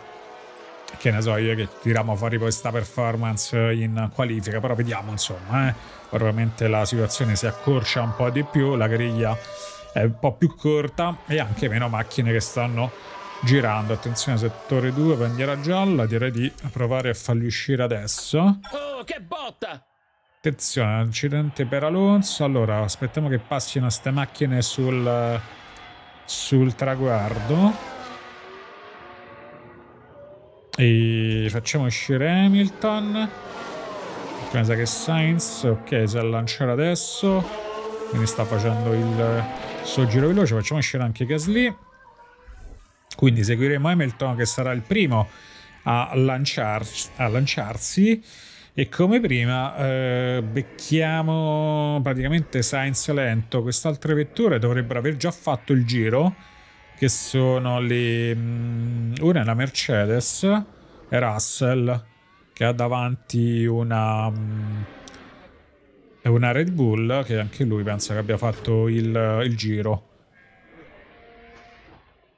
che ne so io che tiriamo fuori questa performance in qualifica, però vediamo insomma, eh. probabilmente la situazione si accorcia un po' di più, la griglia è un po' più corta e anche meno macchine che stanno girando. Attenzione, settore 2, bandiera gialla, direi di provare a fargli uscire adesso. Oh, che botta! Attenzione, accidente per Alonso. Allora, aspettiamo che passino queste macchine sul, sul traguardo. E facciamo uscire Hamilton. Pensa che Sainz, ok, si è lanciato adesso. Quindi sta facendo il sul giro veloce facciamo uscire anche Gasly. Quindi seguiremo Hamilton che sarà il primo a, lanciar a lanciarsi. E come prima eh, becchiamo praticamente Sainz lento. Queste altre vetture dovrebbero aver già fatto il giro. Che sono le. Mm, una è la Mercedes e Russell che ha davanti una mm, è una Red Bull che anche lui pensa che abbia fatto il, il giro.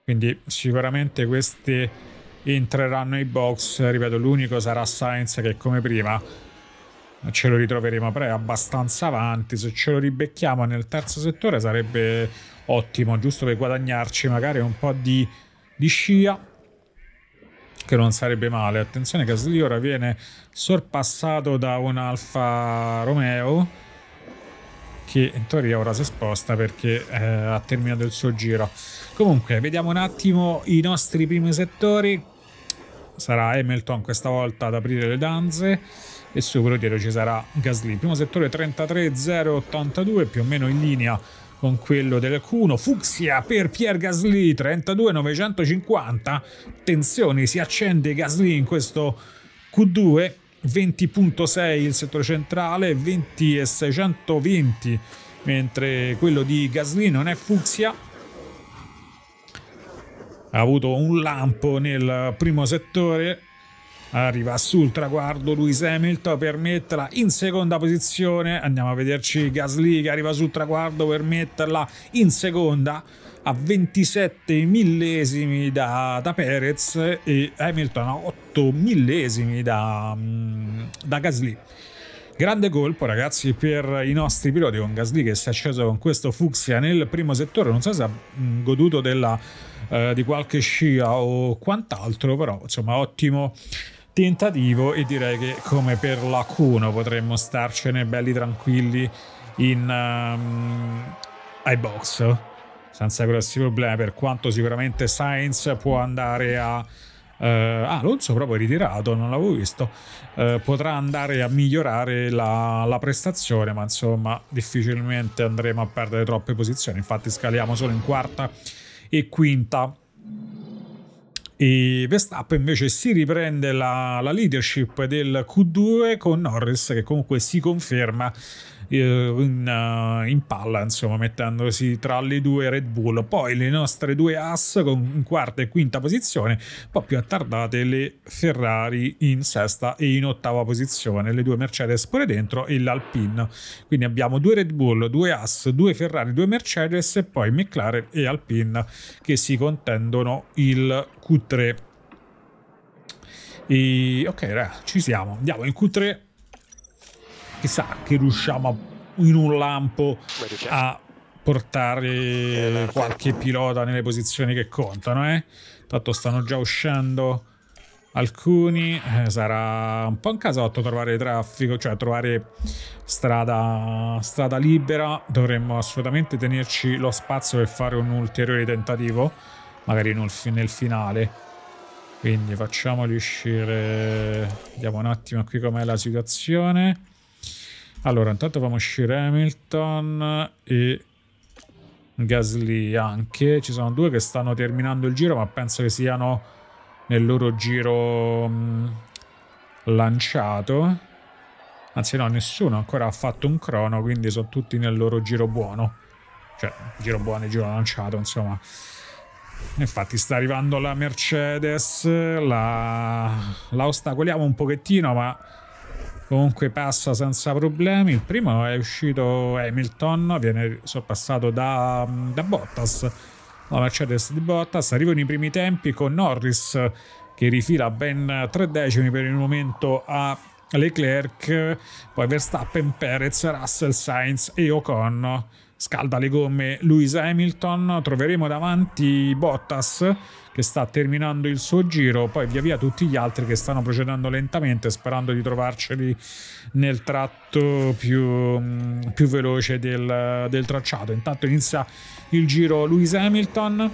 Quindi sicuramente questi entreranno i box. Ripeto, l'unico sarà Sainz che come prima ce lo ritroveremo pre abbastanza avanti. Se ce lo ribecchiamo nel terzo settore sarebbe ottimo, giusto per guadagnarci magari un po' di, di scia che non sarebbe male. Attenzione Gasly ora viene sorpassato da un Alfa Romeo che in teoria ora si sposta perché eh, ha terminato il suo giro. Comunque, vediamo un attimo i nostri primi settori. Sarà Hamilton questa volta ad aprire le danze e su dietro ci sarà Gasly. Primo settore 33,082, più o meno in linea con quello del Cuno. Fucsia per Pierre Gasly, 32,950. Tensione, si accende Gasly in questo Q2. 20.6 il settore centrale, 20,620 mentre quello di Gasly non è fucsia. Ha avuto un lampo nel primo settore, Arriva sul traguardo Lewis Hamilton per metterla in seconda posizione. Andiamo a vederci Gasly che arriva sul traguardo per metterla in seconda a 27 millesimi da, da Perez e Hamilton a 8 millesimi da, mm, da Gasly. Grande colpo ragazzi per i nostri piloti con Gasly che si è acceso con questo fucsia nel primo settore, non so se ha mm, goduto della, eh, di qualche scia o quant'altro, però insomma ottimo, tentativo e direi che come per la 1 potremmo starcene belli tranquilli in um, ai box senza grossi problemi per quanto sicuramente Sainz può andare a uh, ah, Alonso proprio ritirato, non l'avevo visto. Uh, potrà andare a migliorare la, la prestazione, ma insomma, difficilmente andremo a perdere troppe posizioni. Infatti, scaliamo solo in quarta e quinta. E Verstappen invece si riprende la, la leadership del Q2 con Norris che comunque si conferma eh, in, eh, in, palla, insomma, mettendosi tra le due Red Bull. Poi le nostre due As con quarta e quinta posizione, un po' più attardate le Ferrari in sesta e in ottava posizione, le due Mercedes pure dentro e l'Alpine. Quindi abbiamo due Red Bull, due As, due Ferrari, due Mercedes e poi McLaren e Alpine che si contendono il q 2 3 E, ok, ragazzi, ci siamo. Andiamo in Q3. Chissà che riusciamo a, in un lampo a portare eh, qualche pilota nelle posizioni che contano, eh? Tanto stanno già uscendo alcuni. Eh, sarà un po' un casotto trovare traffico, cioè trovare strada, strada libera. Dovremmo assolutamente tenerci lo spazio per fare un ulteriore tentativo magari nel finale. Quindi facciamoli uscire... Vediamo un attimo qui com'è la situazione. Allora, intanto facciamo uscire Hamilton e Gasly anche. Ci sono due che stanno terminando il giro, ma penso che siano nel loro giro mh, lanciato. Anzi no, nessuno ancora ha fatto un crono, quindi sono tutti nel loro giro buono. Cioè, giro buono e giro lanciato, insomma. Infatti sta arrivando la Mercedes, la, la ostacoliamo un pochettino ma comunque passa senza problemi. Il primo è uscito Hamilton, viene sorpassato da, da Bottas, la Mercedes di Bottas. Arrivano i primi tempi con Norris che rifila ben tre decimi per il momento a Leclerc, poi Verstappen, Perez, Russell, Sainz e Ocon scalda le gomme Lewis Hamilton, troveremo davanti Bottas che sta terminando il suo giro, poi via via tutti gli altri che stanno procedendo lentamente sperando di trovarceli nel tratto più, mm, più veloce del, del tracciato. Intanto inizia il giro Lewis Hamilton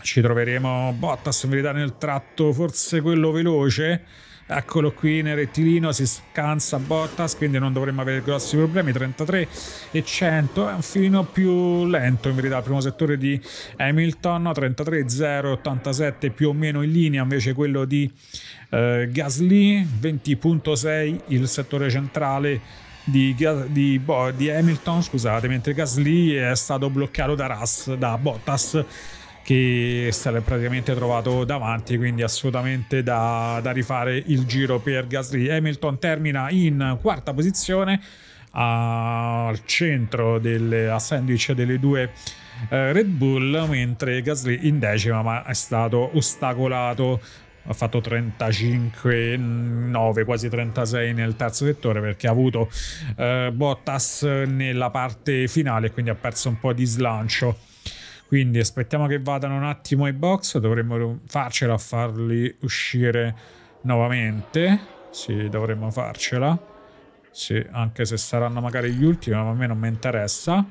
ci troveremo Bottas in verità nel tratto forse quello veloce Eccolo qui nel rettilino, si scansa Bottas, quindi non dovremmo avere grossi problemi. 33 e 100 è un filino più lento in verità il primo settore di Hamilton, 33 0, 87 più o meno in linea, invece quello di eh, Gasly, 20.6 il settore centrale. Di, di, di, Hamilton, scusate, mentre Gasly è stato bloccato da Russ, da Bottas che è stato praticamente trovato davanti, quindi assolutamente da, da rifare il giro per Gasly. Hamilton termina in quarta posizione al centro del sandwich delle due eh, Red Bull, mentre Gasly in decima ma è stato ostacolato ha fatto 35, 9, quasi 36 nel terzo settore perché ha avuto eh, Bottas nella parte finale e quindi ha perso un po' di slancio quindi aspettiamo che vadano un attimo i box, dovremmo farcela a farli uscire nuovamente. Sì, dovremmo farcela. Sì, anche se saranno magari gli ultimi, ma a me non mi interessa.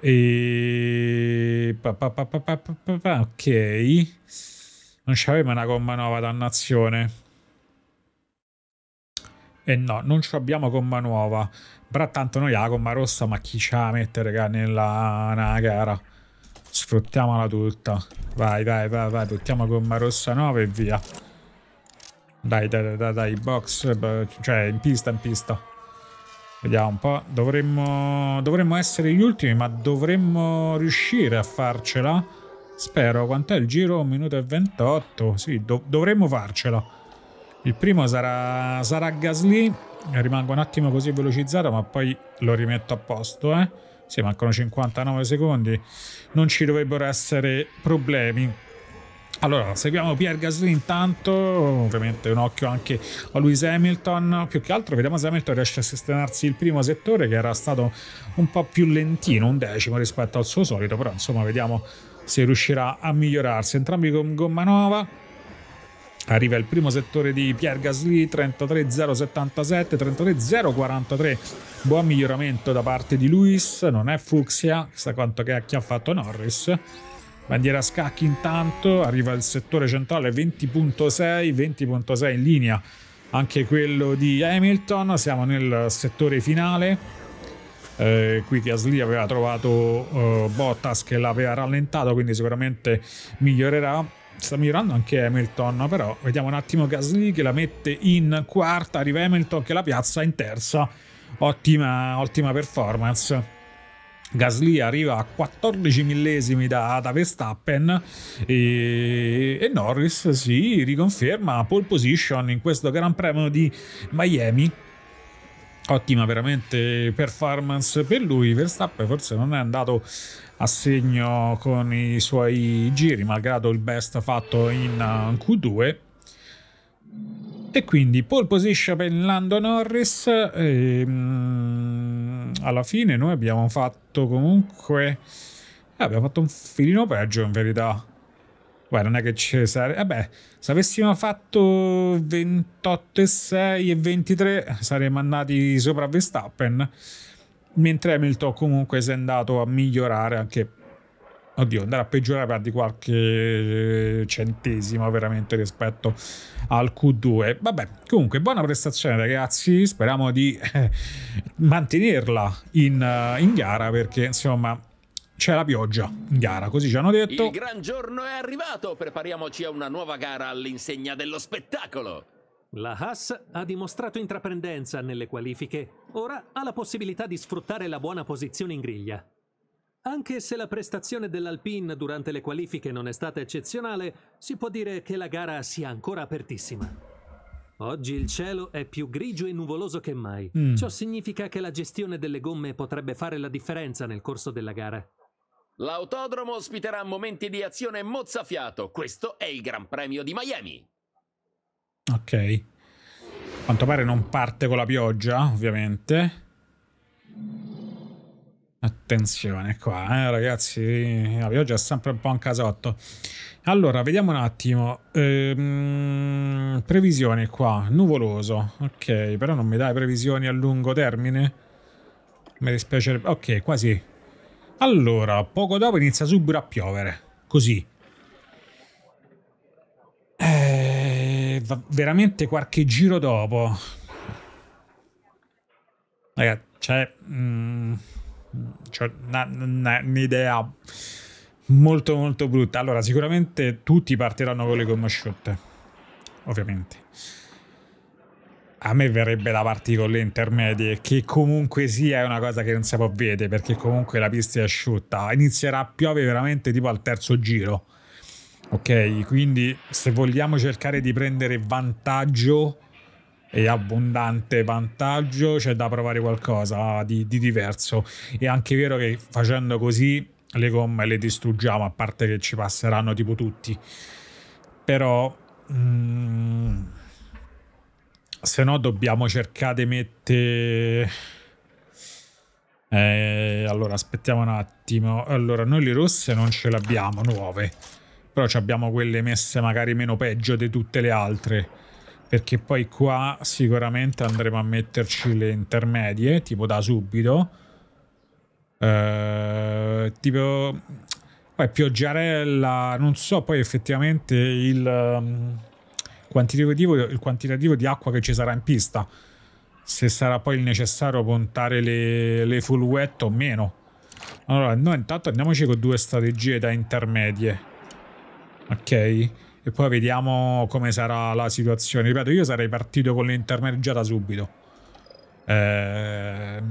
E... ok. Non c'aveva una gomma nuova, dannazione. E no, non ci abbiamo gomma nuova. Però tanto noi la gomma rossa, ma chi ce la mettere raga, nella gara? Sfruttiamola tutta. Vai, vai, vai, vai. Buttiamo gomma rossa 9 e via. Dai, dai, dai, dai, box. Cioè, in pista, in pista. Vediamo un po'. Dovremmo, dovremmo essere gli ultimi, ma dovremmo riuscire a farcela. Spero. Quant'è il giro? 1 minuto e 28. Sì, do dovremmo farcela. Il primo sarà, sarà Gasly. Rimango un attimo così velocizzato, ma poi lo rimetto a posto, eh sì, mancano 59 secondi, non ci dovrebbero essere problemi. Allora, seguiamo Pierre Gasly intanto, ovviamente un occhio anche a Lewis Hamilton, più che altro vediamo se Hamilton riesce a sistemarsi il primo settore che era stato un po' più lentino, un decimo rispetto al suo solito, però insomma vediamo se riuscirà a migliorarsi. Entrambi con gomma nuova, Arriva il primo settore di Pierre Gasly, 33077, 33043. Buon miglioramento da parte di Luis, non è fucsia, sa quanto che ha fatto Norris. Bandiera a scacchi intanto, arriva il settore centrale 20.6, 20.6 in linea anche quello di Hamilton, siamo nel settore finale. Eh, qui Gasly aveva trovato eh, Bottas che l'aveva rallentato, quindi sicuramente migliorerà sta migliorando anche Hamilton, però vediamo un attimo Gasly che la mette in quarta, arriva Hamilton che la piazza in terza. Ottima, ottima performance. Gasly arriva a 14 millesimi da, da Verstappen e, e, Norris si riconferma pole position in questo Gran Premio di Miami. Ottima veramente performance per lui. Verstappen forse non è andato a segno con i suoi giri, malgrado il best fatto in eh, Q2. E quindi pole position per Lando Norris. E, ehm, mh, alla fine noi abbiamo fatto comunque... Eh, abbiamo fatto un filino peggio in verità. Guarda, non è che ci sarebbe... Eh Vabbè, se avessimo fatto 28 e 6 e 23 saremmo andati sopra Verstappen mentre Hamilton comunque si è andato a migliorare anche oddio, andare a peggiorare per di qualche eh, centesimo veramente rispetto al Q2. Vabbè, comunque buona prestazione ragazzi, speriamo di eh, mantenerla in, eh, in, gara perché insomma... C'è la pioggia in gara, così ci hanno detto. Il gran giorno è arrivato, prepariamoci a una nuova gara all'insegna dello spettacolo. La Haas ha dimostrato intraprendenza nelle qualifiche, ora ha la possibilità di sfruttare la buona posizione in griglia. Anche se la prestazione dell'Alpine durante le qualifiche non è stata eccezionale, si può dire che la gara sia ancora apertissima. Oggi il cielo è più grigio e nuvoloso che mai. Mm. Ciò significa che la gestione delle gomme potrebbe fare la differenza nel corso della gara. L'autodromo ospiterà momenti di azione mozzafiato. Questo è il Gran Premio di Miami. Ok. A quanto pare non parte con la pioggia, ovviamente. Attenzione qua, eh, ragazzi, la pioggia è sempre un po' un casotto. Allora, vediamo un attimo. Ehm, previsioni qua, nuvoloso. Ok, però non mi dai previsioni a lungo termine? Mi dispiacerebbe. Ok, quasi. Allora, poco dopo inizia subito a piovere. Così. va veramente qualche giro dopo. Ragazzi, c'è... Mm, un'idea molto molto brutta. Allora, sicuramente tutti partiranno con le gomme asciutte, ovviamente. A me verrebbe da partire con le intermedie, che comunque sia una cosa che non si può vedere, perché comunque la pista è asciutta. Inizierà a piovere veramente tipo al terzo giro. Ok, quindi se vogliamo cercare di prendere vantaggio e abbondante vantaggio c'è da provare qualcosa di, di diverso. È anche vero che facendo così le gomme le distruggiamo, a parte che ci passeranno tipo tutti. Però... Mm, se no dobbiamo cercare di mettere... Eh, allora, aspettiamo un attimo. Allora, noi le rosse non ce le abbiamo, nuove però abbiamo quelle messe magari meno peggio di tutte le altre perché poi qua sicuramente andremo a metterci le intermedie tipo da subito eh, tipo poi pioggiarella non so poi effettivamente il, um, quantitativo, il quantitativo di acqua che ci sarà in pista se sarà poi il necessario puntare le, le full wet o meno allora noi intanto andiamoci con due strategie da intermedie ok? E poi vediamo come sarà la situazione. Ripeto, io sarei partito con l'intermergiata subito. Eh,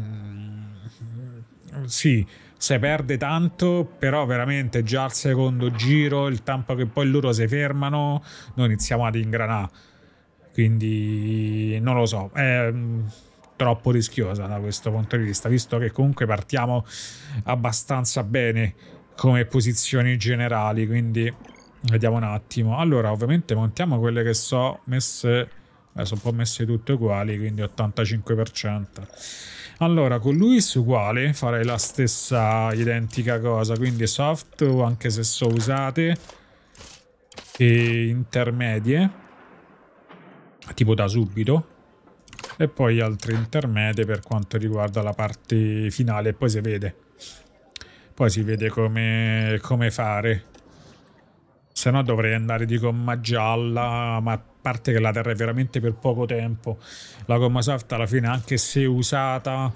sì, se perde tanto, però veramente già al secondo giro, il tempo che poi loro si fermano, noi iniziamo ad ingranare. Quindi non lo so. è mm, troppo rischiosa da questo punto di vista, visto che comunque partiamo abbastanza bene come posizioni generali, quindi Vediamo un attimo. Allora, ovviamente montiamo quelle che so messe... Eh, sono un po' messe tutte uguali, quindi 85%. Allora, con lui su uguale farei la stessa identica cosa, quindi soft, anche se so usate, e intermedie, tipo da subito, e poi altre intermedie per quanto riguarda la parte finale, poi si vede. Poi si vede come, come fare se no dovrei andare di gomma gialla, ma a parte che la terra è veramente per poco tempo. La gomma soft alla fine, anche se usata,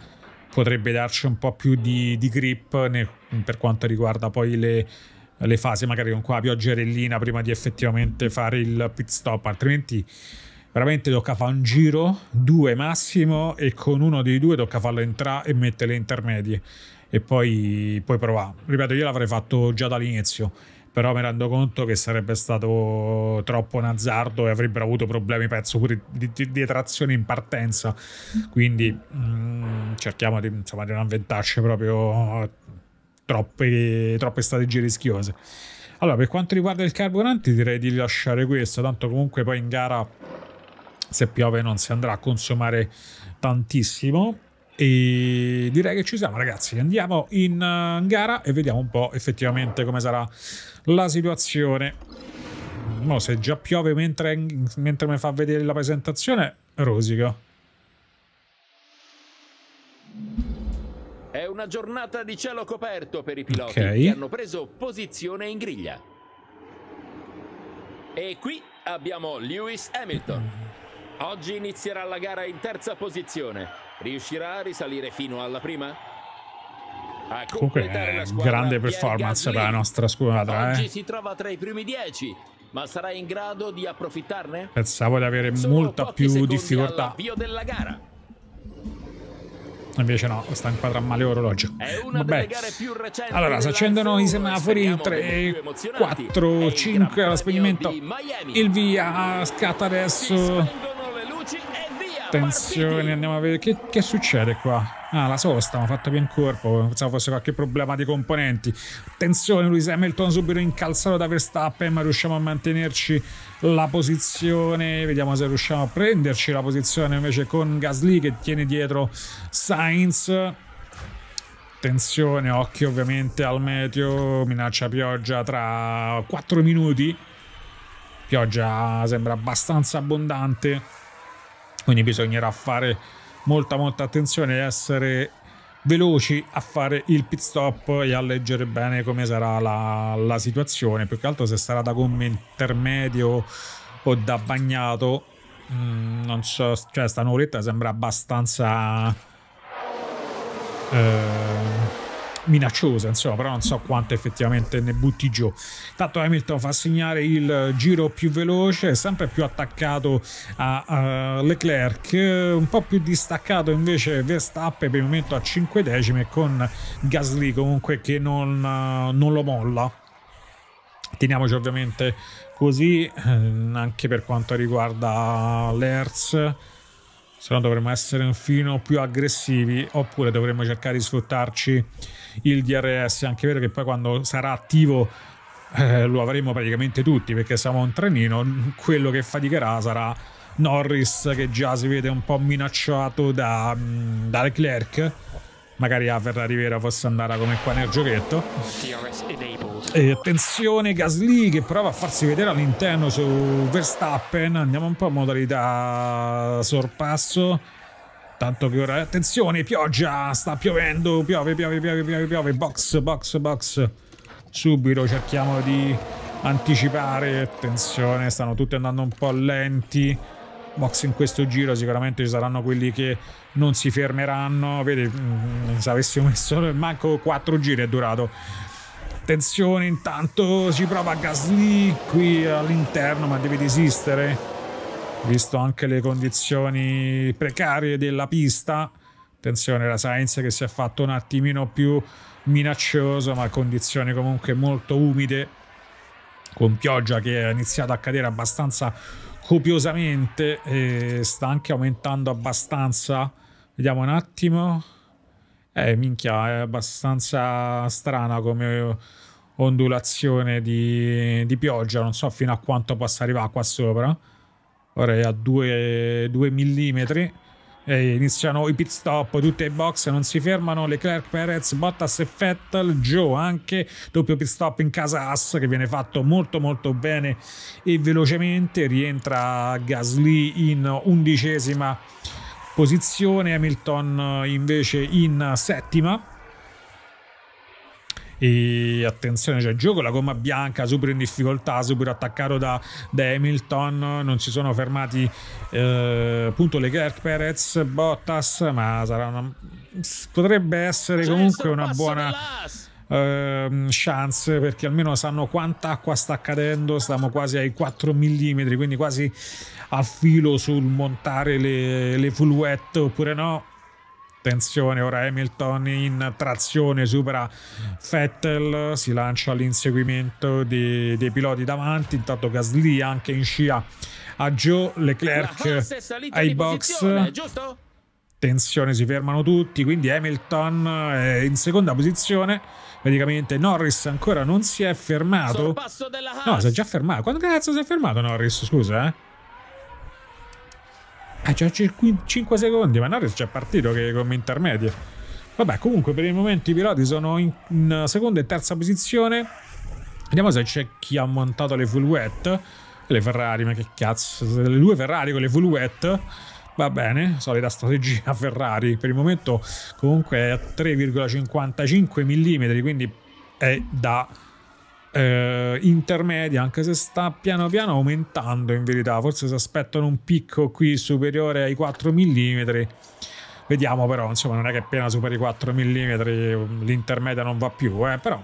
potrebbe darci un po' più di, di grip nel, per quanto riguarda poi le, le fasi, magari con qua pioggerellina prima di effettivamente fare il pit stop, altrimenti veramente tocca fare un giro, due massimo, e con uno dei due tocca farlo entrare e mettere le intermedie. E poi, poi provare. Ripeto, io l'avrei fatto già dall'inizio però mi rendo conto che sarebbe stato troppo un azzardo e avrebbero avuto problemi, penso, pure di, di, di trazione in partenza. Quindi mm, cerchiamo di, insomma, di non avventarci proprio troppe, troppe strategie rischiose. Allora, per quanto riguarda il carburante, direi di lasciare questo, tanto comunque poi in gara se piove non si andrà a consumare tantissimo e direi che ci siamo ragazzi, andiamo eh, in gara e vediamo un po' effettivamente come sarà la situazione. No, se già piove mentre, mentre mi fa vedere la presentazione, rosico. È una giornata di cielo coperto per i piloti okay. che hanno preso posizione in griglia. E qui abbiamo Lewis Hamilton. Oggi inizierà la gara in terza posizione Riuscirà a risalire fino alla prima? A ecco, Comunque è grande performance della nostra squadra. Eh. Oggi eh. si trova tra i primi 10, ma sarà in grado di approfittarne? Pensavo di avere Sono molta più difficoltà. della gara. Invece no, sta inquadrando male orologio. Vabbè. Allora, si accendono i semafori 3, 4, 5 allo spegnimento. Il via scatta adesso. Attenzione, andiamo a vedere che, che succede qua. Ah, la sosta, mi ha fatto più corpo, pensavo fosse qualche problema di componenti. Attenzione, Lewis Hamilton subito incalzato da Verstappen, ma riusciamo a mantenerci la posizione. Vediamo se riusciamo a prenderci la posizione invece con Gasly che tiene dietro Sainz. Attenzione, occhio ovviamente al meteo, minaccia pioggia tra 4 minuti. Pioggia sembra abbastanza abbondante quindi bisognerà fare molta molta attenzione e essere veloci a fare il pit stop e a leggere bene come sarà la, la situazione più che altro se sarà da gomme intermedio o da bagnato mh, mm, non so cioè sta un'oretta sembra abbastanza eh, minacciosa, insomma, però non so quanto effettivamente ne butti giù. Tanto Hamilton fa segnare il giro più veloce, sempre più attaccato a, a Leclerc, un po' più distaccato invece Verstappen per il momento a 5 decime con Gasly comunque che non, non lo molla. Teniamoci ovviamente così eh, anche per quanto riguarda l'Hertz se no dovremmo essere un filo più aggressivi oppure dovremmo cercare di sfruttarci il DRS, anche vero che poi quando sarà attivo eh, lo avremo praticamente tutti perché siamo un trenino, quello che faticherà sarà Norris che già si vede un po' minacciato da, mm, da Leclerc magari a Ferrari Vera fosse andata come qua nel giochetto e attenzione Gasly che prova a farsi vedere all'interno su Verstappen andiamo un po' a modalità sorpasso Tanto che ora, attenzione, pioggia, sta piovendo, piove, piove, piove, piove, piove, box, box, box. Subito cerchiamo di anticipare, attenzione, stanno tutti andando un po' lenti. Box in questo giro sicuramente ci saranno quelli che non si fermeranno. Vedi, mm, se avessimo messo manco 4 giri è durato. Attenzione, intanto si prova Gasly qui all'interno, ma deve desistere visto anche le condizioni precarie della pista. Attenzione, la Sainz che si è fatto un attimino più minaccioso, ma condizioni comunque molto umide, con pioggia che è iniziata a cadere abbastanza copiosamente e sta anche aumentando abbastanza. Vediamo un attimo. Eh, minchia, è abbastanza strana come ondulazione di, di pioggia, non so fino a quanto possa arrivare qua sopra ora è a 2, mm e iniziano i pit stop, tutti le box non si fermano, Leclerc, Perez, Bottas e Vettel, Joe anche, doppio pit stop in casa Haas che viene fatto molto molto bene e velocemente, rientra Gasly in undicesima posizione, Hamilton invece in settima e attenzione, cioè, gioco la gomma bianca, super in difficoltà, super attaccato da, da Hamilton. Non si sono fermati eh, appunto Leclerc, Perez, Bottas, ma sarà una, potrebbe essere comunque una buona ehm, chance perché almeno sanno quanta acqua sta cadendo stiamo quasi ai 4 mm quindi quasi a filo sul montare le, le full wet oppure no Attenzione, ora Hamilton in trazione supera Vettel, si lancia all'inseguimento dei, dei, piloti davanti, intanto Gasly anche in scia a Joe Leclerc ai box. Attenzione, si fermano tutti, quindi Hamilton è in seconda posizione. Praticamente Norris ancora non si è fermato. No, si è già fermato. Quando cazzo si è fermato Norris, scusa, eh? Ah, c'è 5 secondi, ma Nares c'è partito che come intermedio. Vabbè, comunque per il momento i piloti sono in, in seconda e terza posizione. Vediamo se c'è chi ha montato le full wet. Le Ferrari, ma che cazzo, le due Ferrari con le full wet. Va bene, solida strategia *laughs* Ferrari. Per il momento comunque è a 3,55 mm, quindi è da eh, intermedia, anche se sta piano piano aumentando in verità, forse si aspettano un picco qui superiore ai 4 mm. Vediamo però, insomma, non è che appena superi i 4 mm l'intermedia non va più, eh, però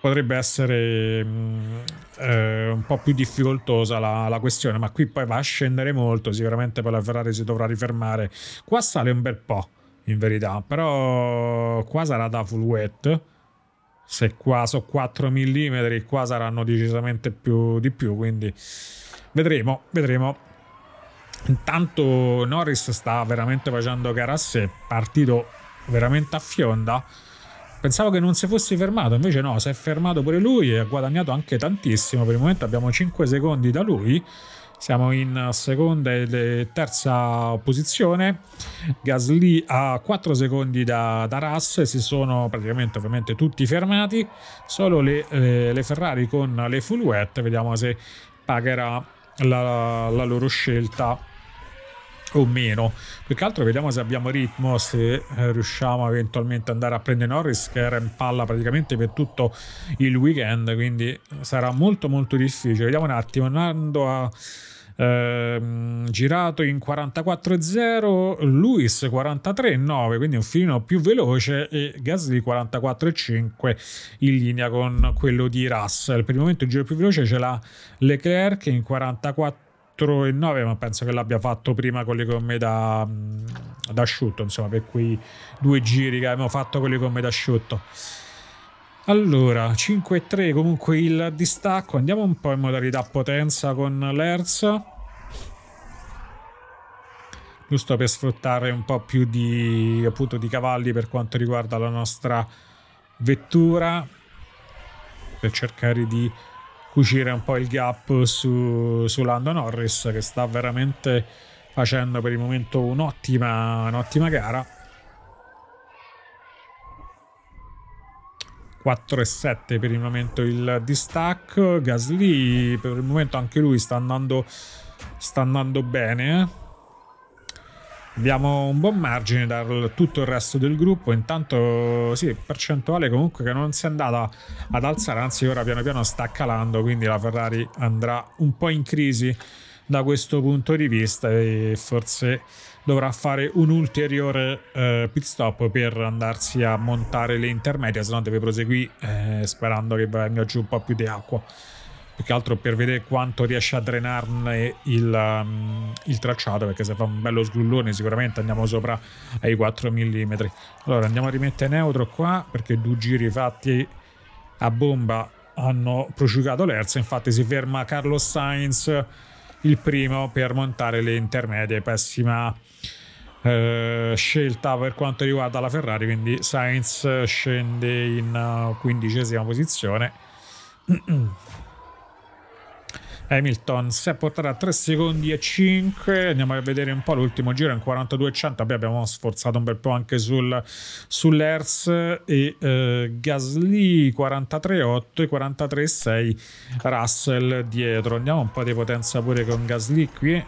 potrebbe essere mm, eh, un po' più difficoltosa la, la, questione, ma qui poi va a scendere molto, sicuramente poi la Ferrari si dovrà rifermare. Qua sale un bel po', in verità, però qua sarà da full wet se qua sono 4 mm qua saranno decisamente più di più quindi vedremo vedremo intanto Norris sta veramente facendo gara a sé partito veramente a fionda pensavo che non si fosse fermato invece no si è fermato pure lui e ha guadagnato anche tantissimo per il momento abbiamo 5 secondi da lui siamo in seconda e terza posizione. Gasly a 4 secondi da, da Russell, si sono praticamente ovviamente tutti fermati, solo le, eh, le Ferrari con le Fuluette, vediamo se pagherà la, la loro scelta o meno. Più che altro vediamo se abbiamo ritmo, se eh, riusciamo eventualmente ad andare a prendere Norris che era in palla praticamente per tutto il weekend, quindi sarà molto molto difficile. Vediamo un attimo, andando a... Ehm, girato in 44-0, Luis 43 quindi un filino più veloce e Gasly 44-5 in linea con quello di Russell. Per il momento il giro più veloce ce l'ha Leclerc in 44 e 9 ma penso che l'abbia fatto prima quelli con me da, mm, da asciutto insomma per quei due giri che abbiamo fatto con le gomme da asciutto allora 5 e 3 comunque il distacco andiamo un po' in modalità potenza con l'ERS giusto per sfruttare un po' più di, appunto, di cavalli per quanto riguarda la nostra vettura per cercare di cucire un po' il gap su, su Lando Norris che sta veramente facendo per il momento un'ottima, un'ottima gara. 4 e 7 per il momento il distacco. Gasly per il momento anche lui sta andando, sta andando bene. Abbiamo un buon margine da tutto il resto del gruppo, intanto sì, percentuale comunque che non si è andata ad alzare, anzi ora piano piano sta calando, quindi la Ferrari andrà un po' in crisi da questo punto di vista e forse dovrà fare un ulteriore eh, pit stop per andarsi a montare le intermedie, se no deve proseguire eh, sperando che venga giù un po' più di acqua più che altro per vedere quanto riesce a drenarne il, um, il tracciato perché se fa un bello sgrullone sicuramente andiamo sopra ai 4 mm allora andiamo a rimettere neutro qua perché due giri fatti a bomba hanno prosciugato l'erza infatti si ferma Carlo Sainz il primo per montare le intermedie pessima eh, scelta per quanto riguarda la Ferrari quindi Sainz scende in uh, quindicesima posizione *clears throat* Hamilton si è portata a 3 secondi e 5 andiamo a vedere un po' l'ultimo giro in 42,100 abbiamo sforzato un bel po' anche sul, sull'ERS e eh, Gasly 43,8 e 43,6 Russell dietro andiamo un po' di potenza pure con Gasly qui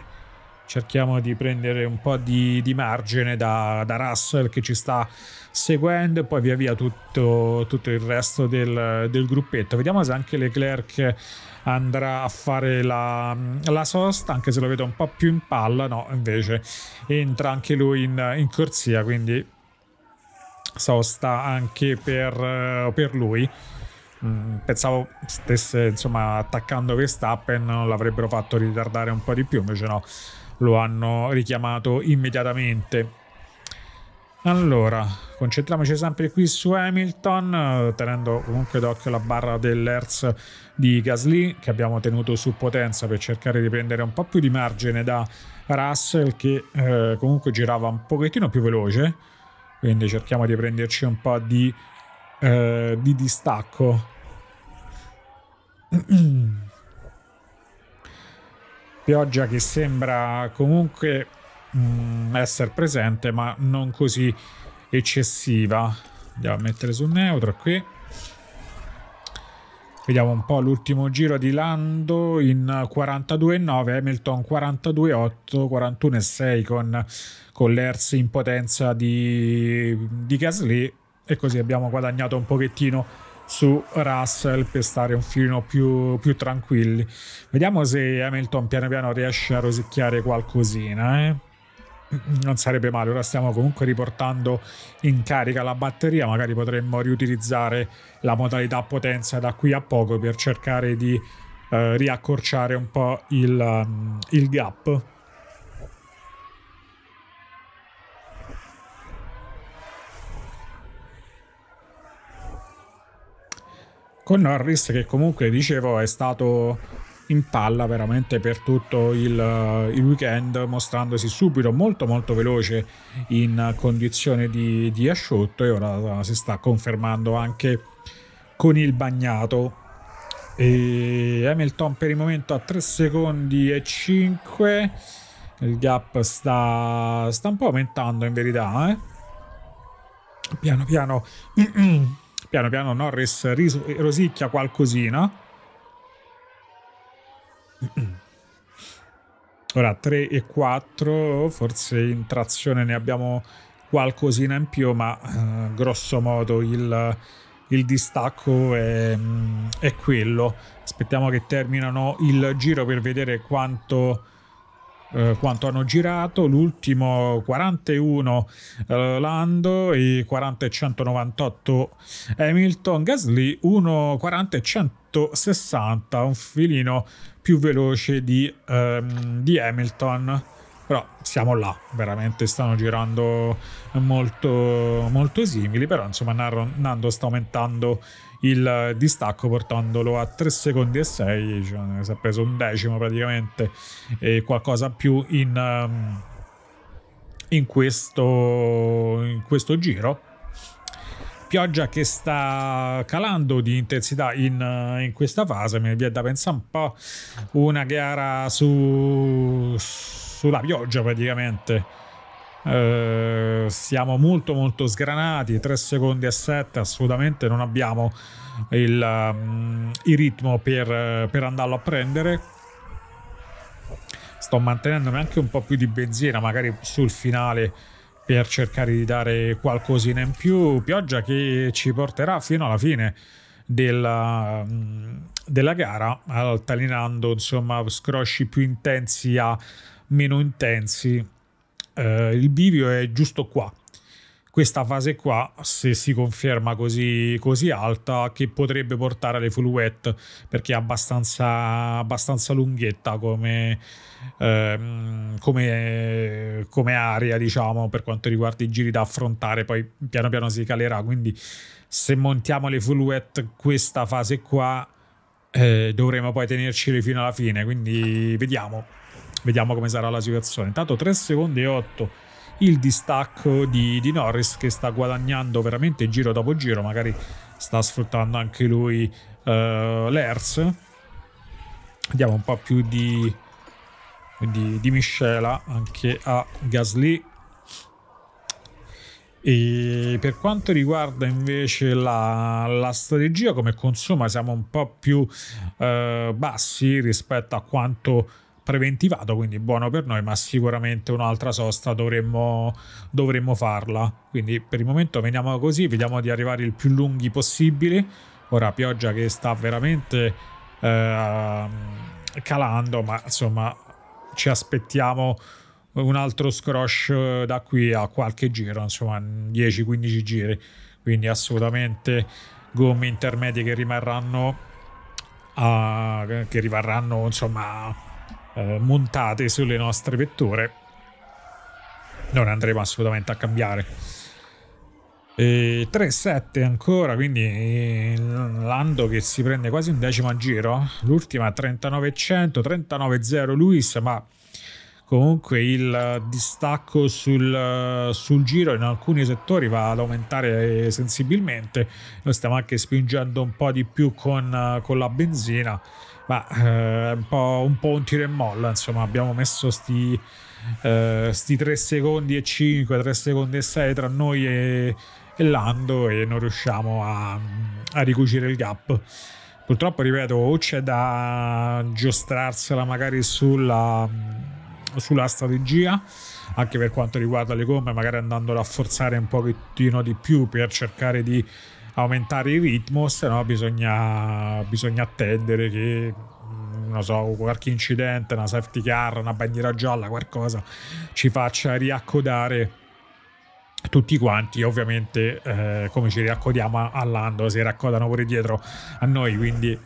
cerchiamo di prendere un po' di, di margine da, da, Russell che ci sta seguendo e poi via via tutto, tutto il resto del, del gruppetto. Vediamo se anche Leclerc andrà a fare la, la, sosta, anche se lo vedo un po' più in palla, no, invece entra anche lui in, in corsia, quindi sosta anche per, eh, per lui. Mm, pensavo stesse insomma attaccando Verstappen, non l'avrebbero fatto ritardare un po' di più, invece no, lo hanno richiamato immediatamente. Allora, concentriamoci sempre qui su Hamilton, eh, tenendo comunque d'occhio la barra dell'Hertz di Gasly che abbiamo tenuto su potenza per cercare di prendere un po' più di margine da Russell che eh, comunque girava un pochettino più veloce, quindi cerchiamo di prenderci un po' di, eh, di distacco. *clears throat* Pioggia che sembra comunque Mm, essere presente, ma non così eccessiva. Andiamo a mettere sul neutro qui. Vediamo un po' l'ultimo giro di Lando in 42,9, Hamilton 42,8, 41,6 con, con l'Hertz in potenza di, di Gasly e così abbiamo guadagnato un pochettino su Russell per stare un filino più, più, tranquilli. Vediamo se Hamilton piano piano riesce a rosicchiare qualcosina, eh. Mm, non sarebbe male. Ora stiamo comunque riportando in carica la batteria, magari potremmo riutilizzare la modalità potenza da qui a poco per cercare di eh, riaccorciare un po' il, um, il gap. Con Norris che comunque dicevo è stato in palla veramente per tutto il, eh, il weekend mostrandosi subito molto molto veloce in condizione di, di asciutto e ora eh, si sta confermando anche con il bagnato e Hamilton per il momento a 3 secondi e 5 il gap sta, sta un po' aumentando in verità eh? piano piano *clears throat* piano piano Norris rosicchia qualcosina *clears throat* Ora 3 e 4, forse in trazione ne abbiamo qualcosina in più, ma eh, grosso modo il, il distacco è, mm, è, quello. Aspettiamo che terminano il giro per vedere quanto, eh, quanto hanno girato. L'ultimo 41 eh, Lando e 40 e 198 Hamilton. Gasly 1 40 e 160, un filino più veloce di, um, di Hamilton però siamo là, veramente stanno girando molto, molto simili, però insomma Nando sta aumentando il distacco portandolo a 3 secondi e 6, cioè, si è preso un decimo praticamente e qualcosa più in, ehm, in, questo, in questo giro pioggia che sta calando di intensità in, eh, in questa fase, mi viene da pensare un po' una gara su, sulla pioggia praticamente. Eh, siamo molto molto sgranati 3 secondi e 7 assolutamente non abbiamo il, um, il ritmo per, per andarlo a prendere sto mantenendomi anche un po' più di benzina magari sul finale per cercare di dare qualcosina in più, pioggia che ci porterà fino alla fine della, mm, della gara, altalinando insomma scrosci più intensi a meno intensi. Eh, il bivio è giusto qua, questa fase qua, se si conferma così, così alta, che potrebbe portare alle full wet, perché è abbastanza, abbastanza lunghetta come, ehm, come, come area, diciamo, per quanto riguarda i giri da affrontare, poi piano piano si calerà, quindi se montiamo le full wet questa fase qua, eh, dovremo poi tenercele fino alla fine, quindi vediamo, vediamo come sarà la situazione. Intanto 3 secondi e 8 il distacco di, di Norris che sta guadagnando veramente giro dopo giro, magari sta sfruttando anche lui uh, eh, l'ERS. Andiamo un po' più di, di, di miscela anche a Gasly. E per quanto riguarda invece la, la, strategia come consuma siamo un po' più eh, bassi rispetto a quanto preventivato, quindi buono per noi, ma sicuramente un'altra sosta dovremmo, dovremmo farla. Quindi per il momento veniamo così, vediamo di arrivare il più lunghi possibile. Ora pioggia che sta veramente eh, calando, ma insomma ci aspettiamo un altro scrosh eh, da qui a qualche giro, insomma 10-15 giri, quindi assolutamente gomme intermedie che rimarranno, a, che rimarranno insomma eh, montate sulle nostre vetture non andremo assolutamente a cambiare. 3-7 ancora, quindi eh, Lando che si prende quasi un decimo a giro. L'ultima 39-100, 39-0 Luis, ma comunque il distacco sul, sul, giro in alcuni settori va ad aumentare sensibilmente. Noi stiamo anche spingendo un po' di più con, con la benzina ma eh, un, po', un, po', un tiro e molla, insomma, abbiamo messo sti, eh, sti 3 secondi e 5, 3 secondi e 6 tra noi e, e Lando e non riusciamo a, a ricucire il gap. Purtroppo, ripeto, o c'è da giostrarsela magari sulla, sulla strategia, anche per quanto riguarda le gomme, magari andando a forzare un pochettino di più per cercare di aumentare il ritmo, se no bisogna, bisogna attendere che mm, non so, qualche incidente, una safety car, una bandiera gialla, qualcosa ci faccia riaccodare tutti quanti ovviamente eh, come ci riaccodiamo all'ando si raccodano pure dietro a noi quindi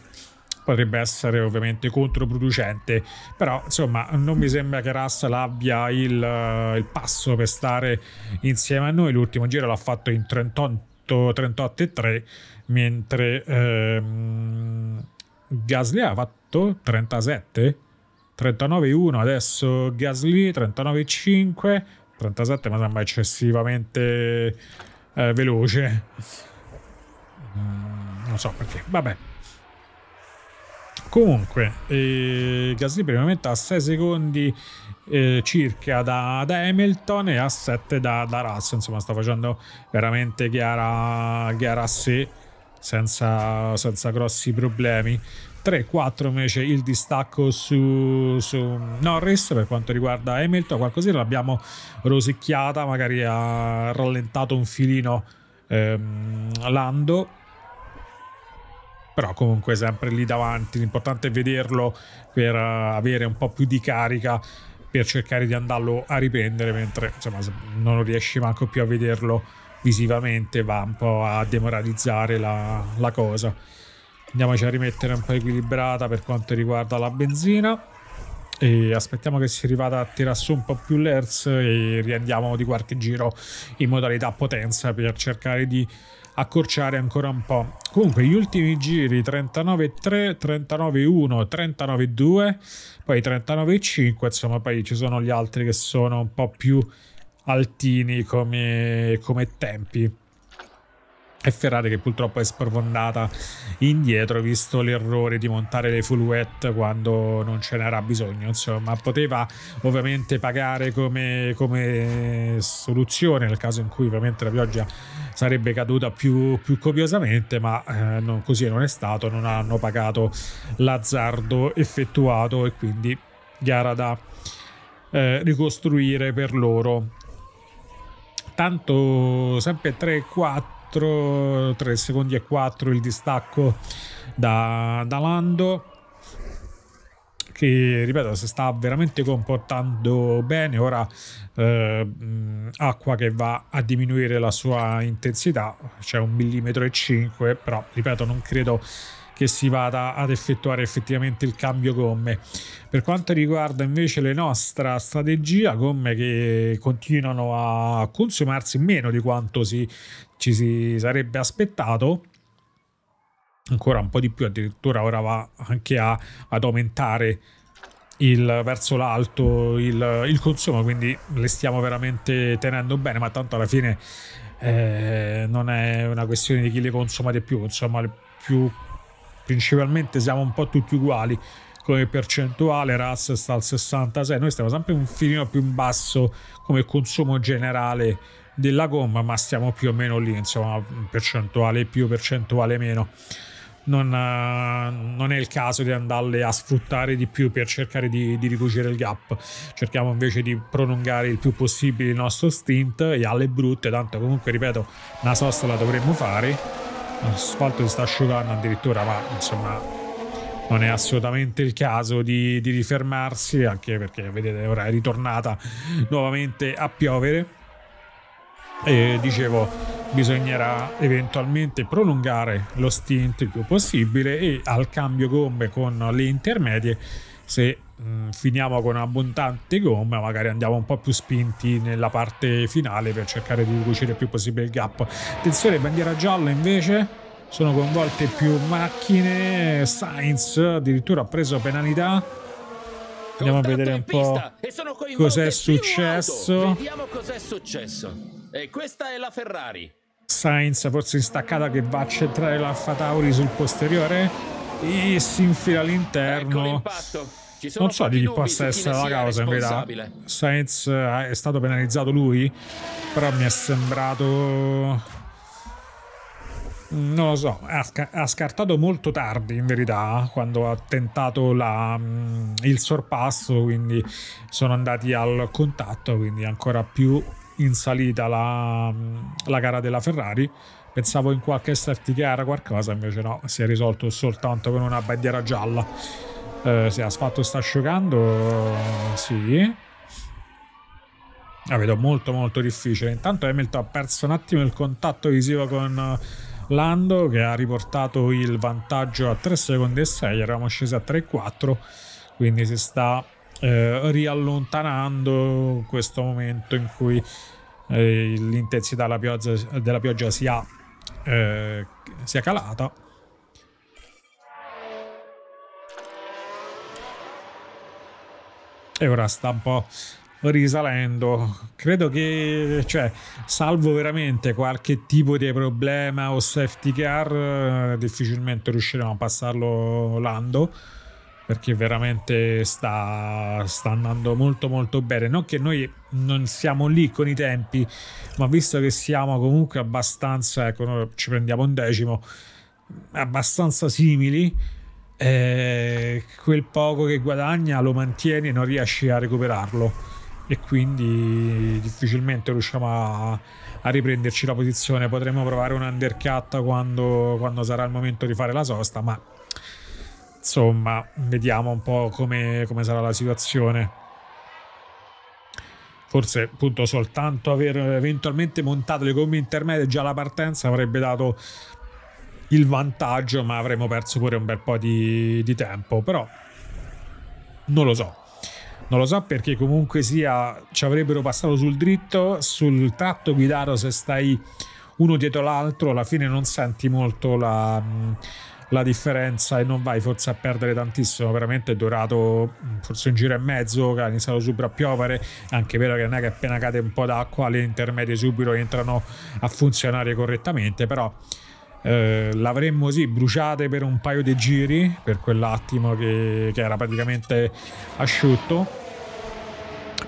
potrebbe essere ovviamente controproducente però insomma non mi sembra che Russell abbia il, eh, il passo per stare insieme a noi l'ultimo giro l'ha fatto in 38 fatto 38,3 mentre ehm, Gasly ha fatto 37 39,1 adesso Gasly 39,5 37 ma sembra eccessivamente eh, veloce mm, non so perché vabbè comunque eh, Gasly per il momento ha 6 secondi eh, circa da, da, Hamilton e a 7 da, da Russell. Insomma, sta facendo veramente gara, chiara a sé senza, senza grossi problemi. 3-4 invece il distacco su, su, Norris per quanto riguarda Hamilton, qualcosina l'abbiamo rosicchiata, magari ha rallentato un filino ehm, Lando, però comunque sempre lì davanti, l'importante è vederlo per avere un po' più di carica per cercare di andarlo a riprendere mentre insomma, non riesci manco più a vederlo visivamente va un po' a demoralizzare la, la cosa andiamoci a rimettere un po' equilibrata per quanto riguarda la benzina e aspettiamo che si arrivata a tirare su un po' più l'ERS e riandiamo di qualche giro in modalità potenza per cercare di accorciare ancora un po'. Comunque gli ultimi giri 39.3, 39.1, 39.2, poi 39.5, insomma poi ci sono gli altri che sono un po' più altini come, come tempi e Ferrari che purtroppo è sprofondata indietro visto l'errore di montare le full wet quando non ce n'era bisogno insomma poteva ovviamente pagare come, come, soluzione nel caso in cui ovviamente la pioggia sarebbe caduta più, più copiosamente, ma eh, non, così non è stato, non hanno pagato l'azzardo effettuato e quindi gara da eh, ricostruire per loro. Tanto sempre 3-4, 3 secondi e 4 il distacco da, da Lando che ripeto si sta veramente comportando bene ora eh, acqua che va a diminuire la sua intensità c'è un millimetro e cinque però ripeto non credo che si vada ad effettuare effettivamente il cambio gomme. Per quanto riguarda invece la nostra strategia, gomme che continuano a consumarsi meno di quanto si, ci si sarebbe aspettato, ancora un po' di più, addirittura ora va anche a, ad aumentare il, verso l'alto il, il, consumo, quindi le stiamo veramente tenendo bene, ma tanto alla fine eh, non è una questione di chi le consuma di più, insomma più, principalmente siamo un po' tutti uguali come percentuale, RAS sta al 66, noi stiamo sempre un filino più in basso come consumo generale della gomma, ma stiamo più o meno lì, insomma, percentuale più, percentuale meno non, eh, non, è il caso di andarle a sfruttare di più per cercare di, di ricucire il gap. Cerchiamo invece di prolungare il più possibile il nostro stint e alle brutte, tanto comunque ripeto, una sosta la dovremmo fare. L'asfalto si sta asciugando addirittura, ma insomma non è assolutamente il caso di, di rifermarsi, anche perché vedete ora è ritornata nuovamente a piovere. E dicevo, bisognerà eventualmente prolungare lo stint il più possibile e al cambio gomme con le intermedie se mh, finiamo con abbondante gomma magari andiamo un po' più spinti nella parte finale per cercare di riducire il più possibile il gap attenzione bandiera gialla invece sono coinvolte più macchine Sainz addirittura ha preso penalità andiamo a vedere un po' cos'è successo vediamo cos'è successo e questa è la Ferrari. Sainz forse in staccata che va a centrare l'Alfa Tauri sul posteriore e si infila all'interno. Ecco non so di chi possa essere la causa in verità. Sainz eh, è stato penalizzato lui, però mi è sembrato... Non lo so, ha, ha scartato molto tardi in verità quando ha tentato la, mm, il sorpasso, quindi sono andati al contatto, quindi ancora più in salita la, la gara della Ferrari pensavo in qualche safety car qualcosa invece no si è risolto soltanto con una bandiera gialla eh, se asfalto sta asciugando sì la vedo molto molto difficile intanto Hamilton ha perso un attimo il contatto visivo con eh, Lando che ha riportato il vantaggio a 3 secondi e 6 eravamo scesi a 3 e 4, quindi si sta eh, riallontanando questo momento in cui eh, l'intensità della pioggia, della pioggia sia, eh, sia calata. E ora sta un po' risalendo. Credo che, cioè, salvo veramente qualche tipo di problema o safety car, difficilmente riusciremo a passarlo l'ando perché veramente sta, sta, andando molto molto bene. Non che noi non siamo lì con i tempi, ma visto che siamo comunque abbastanza, ecco, noi ci prendiamo un decimo, abbastanza simili, eh, quel poco che guadagna lo mantieni e non riesci a recuperarlo. E quindi difficilmente riusciamo a, a riprenderci la posizione. Potremmo provare un undercut quando, quando sarà il momento di fare la sosta, ma insomma, vediamo un po' come, come sarà la situazione forse appunto soltanto aver eventualmente montato le gomme intermedie già alla partenza avrebbe dato il vantaggio ma avremmo perso pure un bel po' di, di tempo però non lo so non lo so perché comunque sia ci avrebbero passato sul dritto sul tratto guidato se stai uno dietro l'altro alla fine non senti molto la la differenza e non vai forse a perdere tantissimo. Veramente durato mm, forse un giro e mezzo che ha iniziato subito a piovere, anche vero che non è che appena cade un po' d'acqua le intermedie subito entrano a funzionare correttamente, però eh, l'avremmo sì bruciate per un paio di giri, per quell'attimo che, che era praticamente asciutto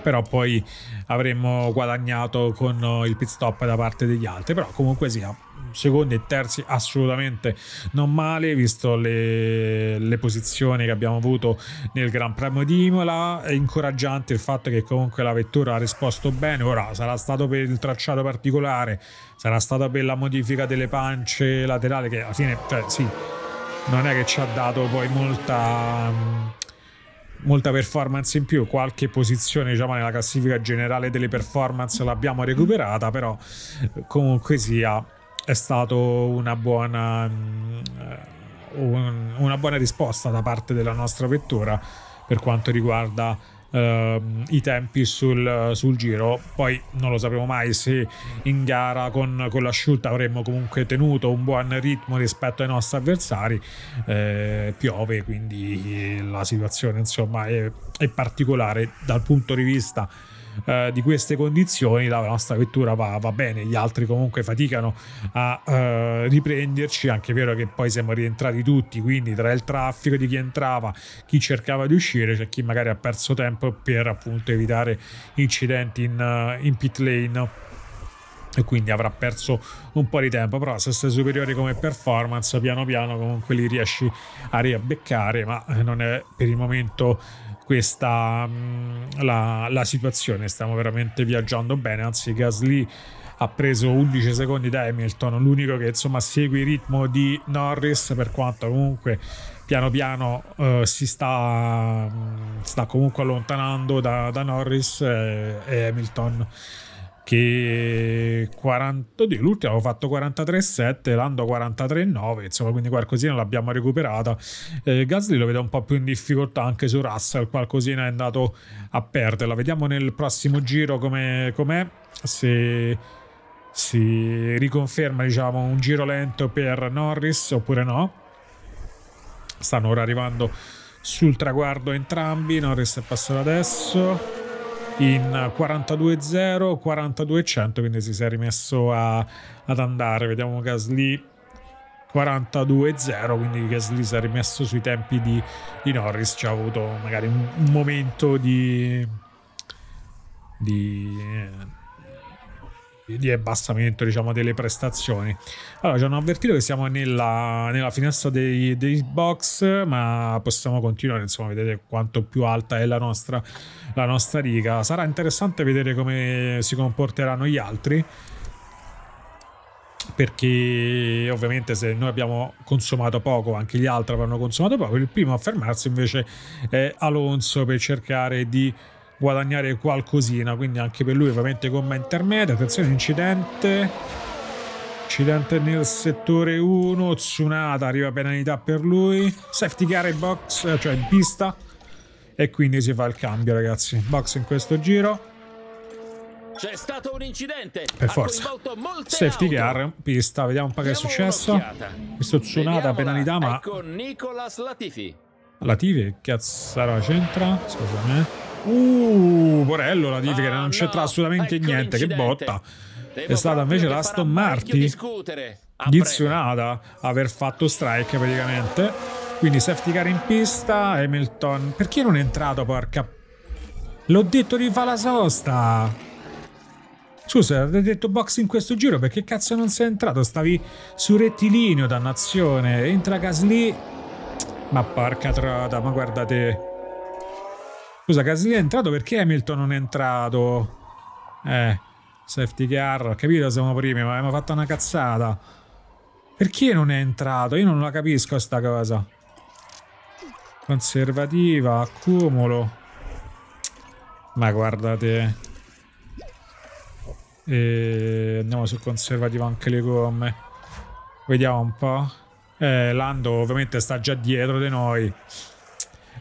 però poi avremmo guadagnato con il pit stop da parte degli altri però comunque sia secondi e terzi assolutamente non male, visto le, le posizioni che abbiamo avuto nel Gran Premio di Imola. È incoraggiante il fatto che comunque la vettura ha risposto bene. Ora sarà stato per il tracciato particolare, sarà stata per la modifica delle pance laterali, che alla fine, cioè, sì, non è che ci ha dato poi molta molta performance in più, qualche posizione diciamo nella classifica generale delle performance l'abbiamo recuperata, però comunque sia è stato una buona, mm, una buona risposta da parte della nostra vettura per quanto riguarda Uh, i tempi sul, sul, giro. Poi non lo sapremo mai se in gara con, con l'asciutta avremmo comunque tenuto un buon ritmo rispetto ai nostri avversari. Eh, piove, quindi la situazione insomma è, è particolare dal punto di vista eh, di queste condizioni la nostra vettura va, va, bene, gli altri comunque faticano a eh, riprenderci, anche vero che poi siamo rientrati tutti, quindi tra il traffico di chi entrava, chi cercava di uscire, c'è cioè chi magari ha perso tempo per appunto evitare incidenti in, eh, in pit lane e quindi avrà perso un po' di tempo però se sei superiore come performance piano piano comunque li riesci a riabbeccare ma eh, non è per il momento questa mm, la, la situazione. Stiamo veramente viaggiando bene, anzi Gasly ha preso 11 secondi da Hamilton, l'unico che insomma segue il ritmo di Norris per quanto comunque piano piano eh, si sta, mm, sta, comunque allontanando da, da Norris e, eh, e Hamilton che 40, eh, l'ultimo avevo fatto 43,7, l'ando 43,9, insomma quindi qualcosina l'abbiamo recuperata. Eh, Gasly lo vedo un po' più in difficoltà anche su Russell, qualcosina è andato a perderla. Vediamo nel prossimo giro com'è, com'è se si riconferma diciamo, un giro lento per Norris oppure no. Stanno ora arrivando sul traguardo entrambi, Norris è passato adesso in 42-0, 42-100, quindi si è rimesso a, ad andare. Vediamo Gasly 42-0, quindi Gasly si è rimesso sui tempi di, di Norris, ci cioè, ha avuto magari un, un momento di... di eh, di abbassamento diciamo, delle prestazioni. Allora, ci hanno avvertito che siamo nella, nella finestra dei, dei, box, ma possiamo continuare, insomma, vedete quanto più alta è la nostra, la nostra riga. Sarà interessante vedere come si comporteranno gli altri, perché ovviamente se noi abbiamo consumato poco, anche gli altri avranno consumato poco. Il primo a fermarsi invece è Alonso per cercare di guadagnare qualcosina, quindi anche per lui ovviamente gomma intermedia, attenzione incidente, incidente nel settore 1, Tsunada arriva penalità per lui, safety car e box, cioè in pista, e quindi si fa il cambio ragazzi, box in questo giro. C'è stato un incidente. Per forza. Safety auto. car, pista, vediamo un po' che è successo. Questo Tsunada penalità, ma... Ecco Nicolas Latifi. Latifi, che cazzaro c'entra? Scusami. Eh. Uh, Porello, la dice ah, che non c'entra no, assolutamente ecco niente, che botta. Temo è stata invece la Aston Martin dizionata aver fatto strike praticamente. Quindi safety car in pista, Hamilton... Perché non è entrato, porca... L'ho detto di fare la sosta! Scusa, avete detto box in questo giro, perché cazzo non sei entrato? Stavi su rettilineo, dannazione. Entra Gasly... Ma porca trota, ma guardate... Scusa, Gasly è entrato perché Hamilton non è entrato? Eh, safety car, ho capito siamo primi, ma abbiamo fatto una cazzata. Perché non è entrato? Io non la capisco sta cosa. Conservativa, accumulo. Ma guardate. E andiamo sul conservativo anche le gomme. Vediamo un po'. Eh, Lando ovviamente sta già dietro di noi.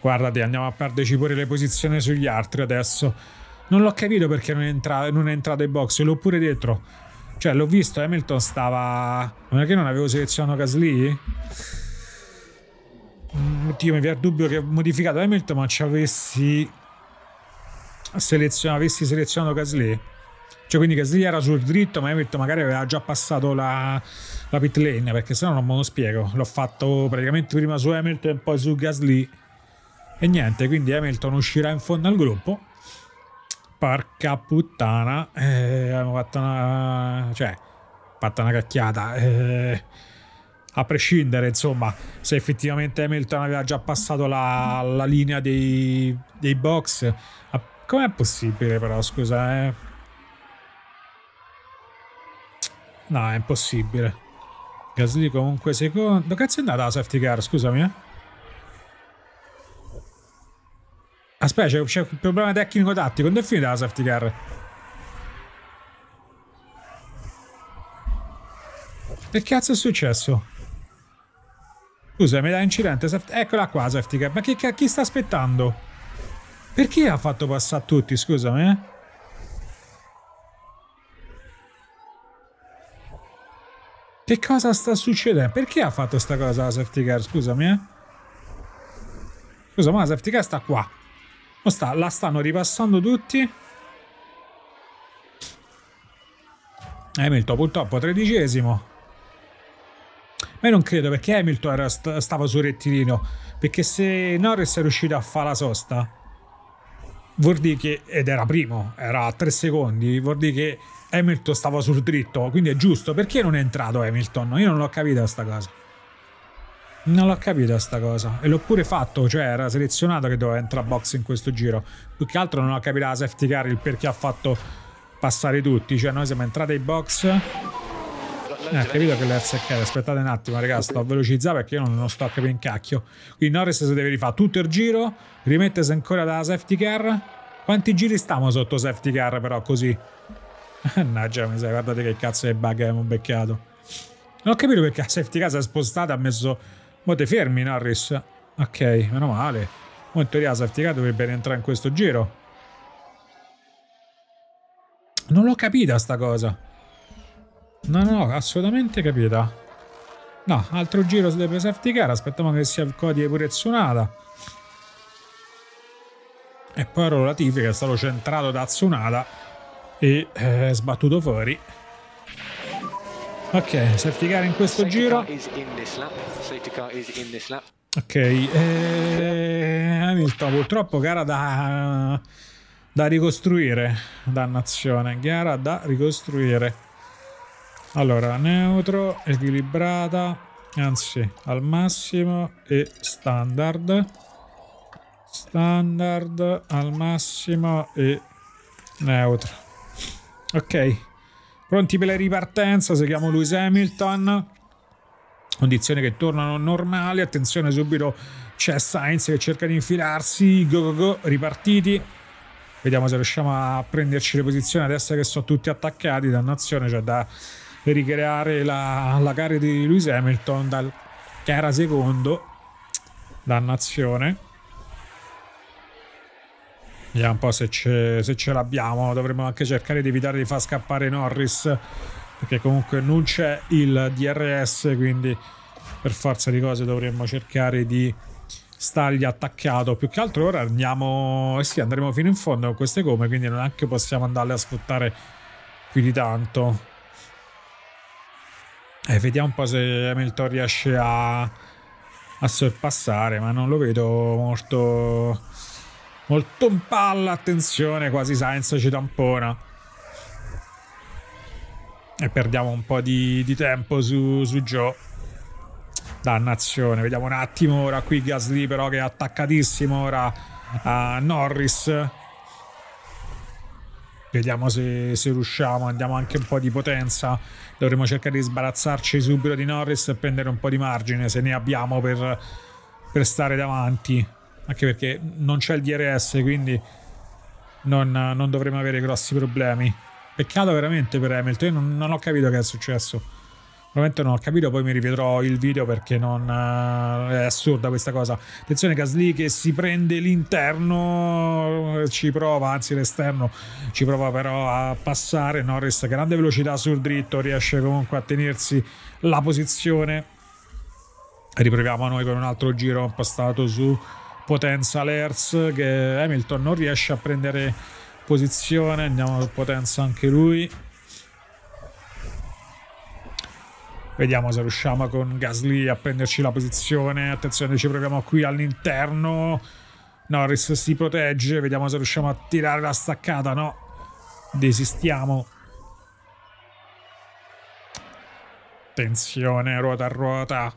Guardati, andiamo a perderci pure le posizioni sugli altri adesso. Non l'ho capito perché non è, entra- non è entrato in box, l'ho pure dietro. Cioè, l'ho visto, Hamilton stava... Non è che non avevo selezionato Gasly? Mm, oddio, mi viene dubbio che ho modificato Hamilton, ma ci avessi... Selezion- avessi selezionato Gasly? Cioè, quindi Gasly era sul dritto, ma Hamilton magari aveva già passato la, la pit lane, perché se no non me lo spiego. L'ho fatto praticamente prima su Hamilton e poi su Gasly. E niente, quindi Hamilton uscirà in fondo al gruppo. Porca puttana, eh, abbiamo fatto una... cioè, fatta una cacchiata. Eh, a prescindere, insomma, se effettivamente Hamilton aveva già passato la, la linea dei, dei box. Com'è possibile, però, scusa, eh? No, è impossibile. Gasly comunque secondo. Cazzo è andata la safety car, scusami, eh? Aspetta, c'è un problema tecnico-tattico. Quando è finita la safety car? Che cazzo è successo? Scusa, mi dà incidente. Eccola qua, safety car. Ma chi, chi sta aspettando? Perché ha fatto passare tutti, scusami, eh? Che cosa sta succedendo? Perché ha fatto sta cosa la safety car? Scusami, eh? Scusa, ma la safety car sta qua. Sta, la stanno ripassando tutti. Hamilton purtroppo tredicesimo. Ma io non credo perché Hamilton era, stava su rettilino. Perché se Norris è riuscito a fare la sosta, vuol dire che, ed era primo, era a tre secondi, vuol dire che Hamilton stava sul dritto. Quindi è giusto. Perché non è entrato Hamilton? Io non l'ho capita questa cosa. Non l'ho capita sta cosa. E l'ho pure fatto, cioè era selezionato che doveva entrare a box in questo giro. Più che altro non ho capito la safety car il perché ha fatto passare tutti. Cioè noi siamo entrati in box. Eh, ho capito che l'ha seccata. Aspettate un attimo, ragazzi, sto a velocizzare perché io non, non sto a capire in cacchio. Quindi Norris si deve rifare tutto il giro, rimettersi ancora dalla safety car. Quanti giri stiamo sotto safety car però così? Mannaggia, mi sa, guardate che cazzo di bug abbiamo beccato. Non ho capito perché la safety car si è spostata, ha messo Mo te fermi, Norris. Ok, meno male. Mo in teoria safety car dovrebbe rientrare in questo giro. Non l'ho capita sta cosa. Non ho assolutamente capita. No, altro giro deve safety car, aspettiamo che sia il codice pure Tsunada. E poi la tifica è stato centrato da Tsunada e eh, sbattuto fuori. Ok, safety car in questo safety giro. ok, eh, Hamilton purtroppo gara da, da ricostruire, dannazione, gara da ricostruire. Allora, neutro, equilibrata, anzi al massimo e standard. Standard al massimo e neutro. Ok. Pronti per la ripartenza, seguiamo Lewis Hamilton. Condizioni che tornano normali, attenzione subito c'è Sainz che cerca di infilarsi, go go go, ripartiti. Vediamo se riusciamo a prenderci le posizioni adesso che sono tutti attaccati, dannazione, cioè da ricreare la, la gara di Lewis Hamilton dal, che era secondo, dannazione. Vediamo un po' se ce, se ce l'abbiamo. Dovremmo anche cercare di evitare di far scappare Norris, perché comunque non c'è il DRS, quindi per forza di cose dovremmo cercare di stargli attaccato. Più che altro ora andiamo, eh sì, andremo fino in fondo con queste gomme, quindi non è che possiamo andarle a sfruttare più di tanto. Eh, vediamo un po' se Hamilton riesce a, a sorpassare, ma non lo vedo molto Molto in palla, attenzione, quasi Sainz ci tampona. E perdiamo un po' di, di tempo su, su Joe. Dannazione, vediamo un attimo ora qui Gasly però che è attaccatissimo ora a Norris. Vediamo se, se riusciamo, andiamo anche un po' di potenza. Dovremmo cercare di sbarazzarci subito di Norris e prendere un po' di margine se ne abbiamo per, per stare davanti anche perché non c'è il DRS, quindi non, non dovremo avere grossi problemi. Peccato veramente per Hamilton, io non, non ho capito che è successo. Veramente non ho capito, poi mi rivedrò il video perché non, eh, è assurda questa cosa. Attenzione Gasly che si prende l'interno, ci prova, anzi l'esterno, ci prova però a passare. Norris grande velocità sul dritto, riesce comunque a tenersi la posizione. Riproviamo noi con un altro giro impostato su potenza l'Hertz che Hamilton non riesce a prendere posizione andiamo su potenza anche lui vediamo se riusciamo con Gasly a prenderci la posizione attenzione ci proviamo qui all'interno Norris si protegge vediamo se riusciamo a tirare la staccata no desistiamo attenzione ruota a ruota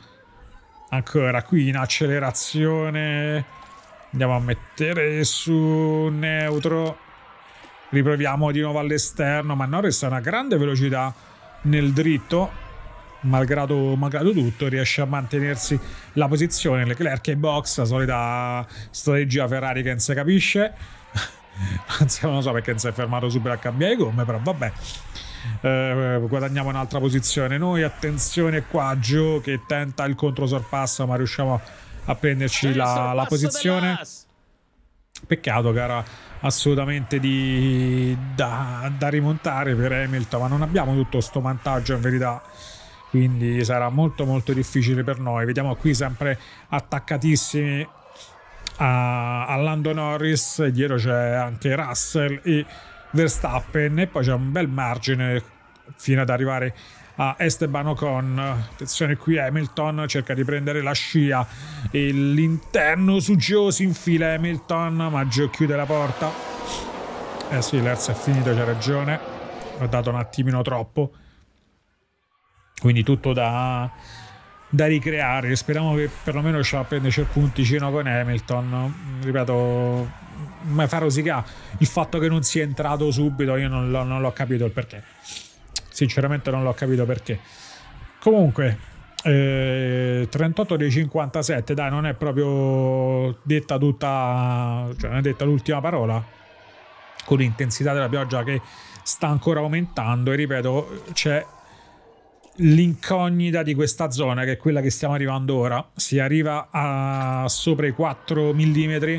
ancora qui in accelerazione Andiamo a mettere su neutro. Riproviamo di nuovo all'esterno, ma Norris ha una grande velocità nel dritto. Malgrado, malgrado, tutto, riesce a mantenersi la posizione. Leclerc è in box, la solita strategia Ferrari che non si capisce. *laughs* Anzi, non lo so perché non si è fermato subito a cambiare gomme, però vabbè. Eh, guadagniamo un'altra posizione noi attenzione qua Joe che tenta il controsorpasso ma riusciamo a a prenderci la, la posizione. Peccato che era assolutamente di, da, da, rimontare per Hamilton, ma non abbiamo tutto questo vantaggio in verità. Quindi sarà molto molto difficile per noi. Vediamo qui sempre attaccatissimi a, a Lando Norris, dietro c'è anche Russell e Verstappen e poi c'è un bel margine fino ad arrivare a Esteban Ocon. Attenzione qui Hamilton cerca di prendere la scia e l'interno su Gio si infila Hamilton, ma Gio chiude la porta. Eh sì, l'Erz è finito, c'ha ragione. Ho dato un attimino troppo. Quindi tutto da, da ricreare. Speriamo che perlomeno ci prenderci il punticino con Hamilton. Mm, ripeto, mi fa rosicare il fatto che non sia entrato subito. Io non, l'ho, non l'ho capito il perché. Sinceramente non l'ho capito perché. Comunque, eh, 38 dei 57, dai, non è proprio detta tutta, cioè non è detta l'ultima parola, con l'intensità della pioggia che sta ancora aumentando e ripeto, c'è l'incognita di questa zona che è quella che stiamo arrivando ora. Si arriva a sopra i 4 mm,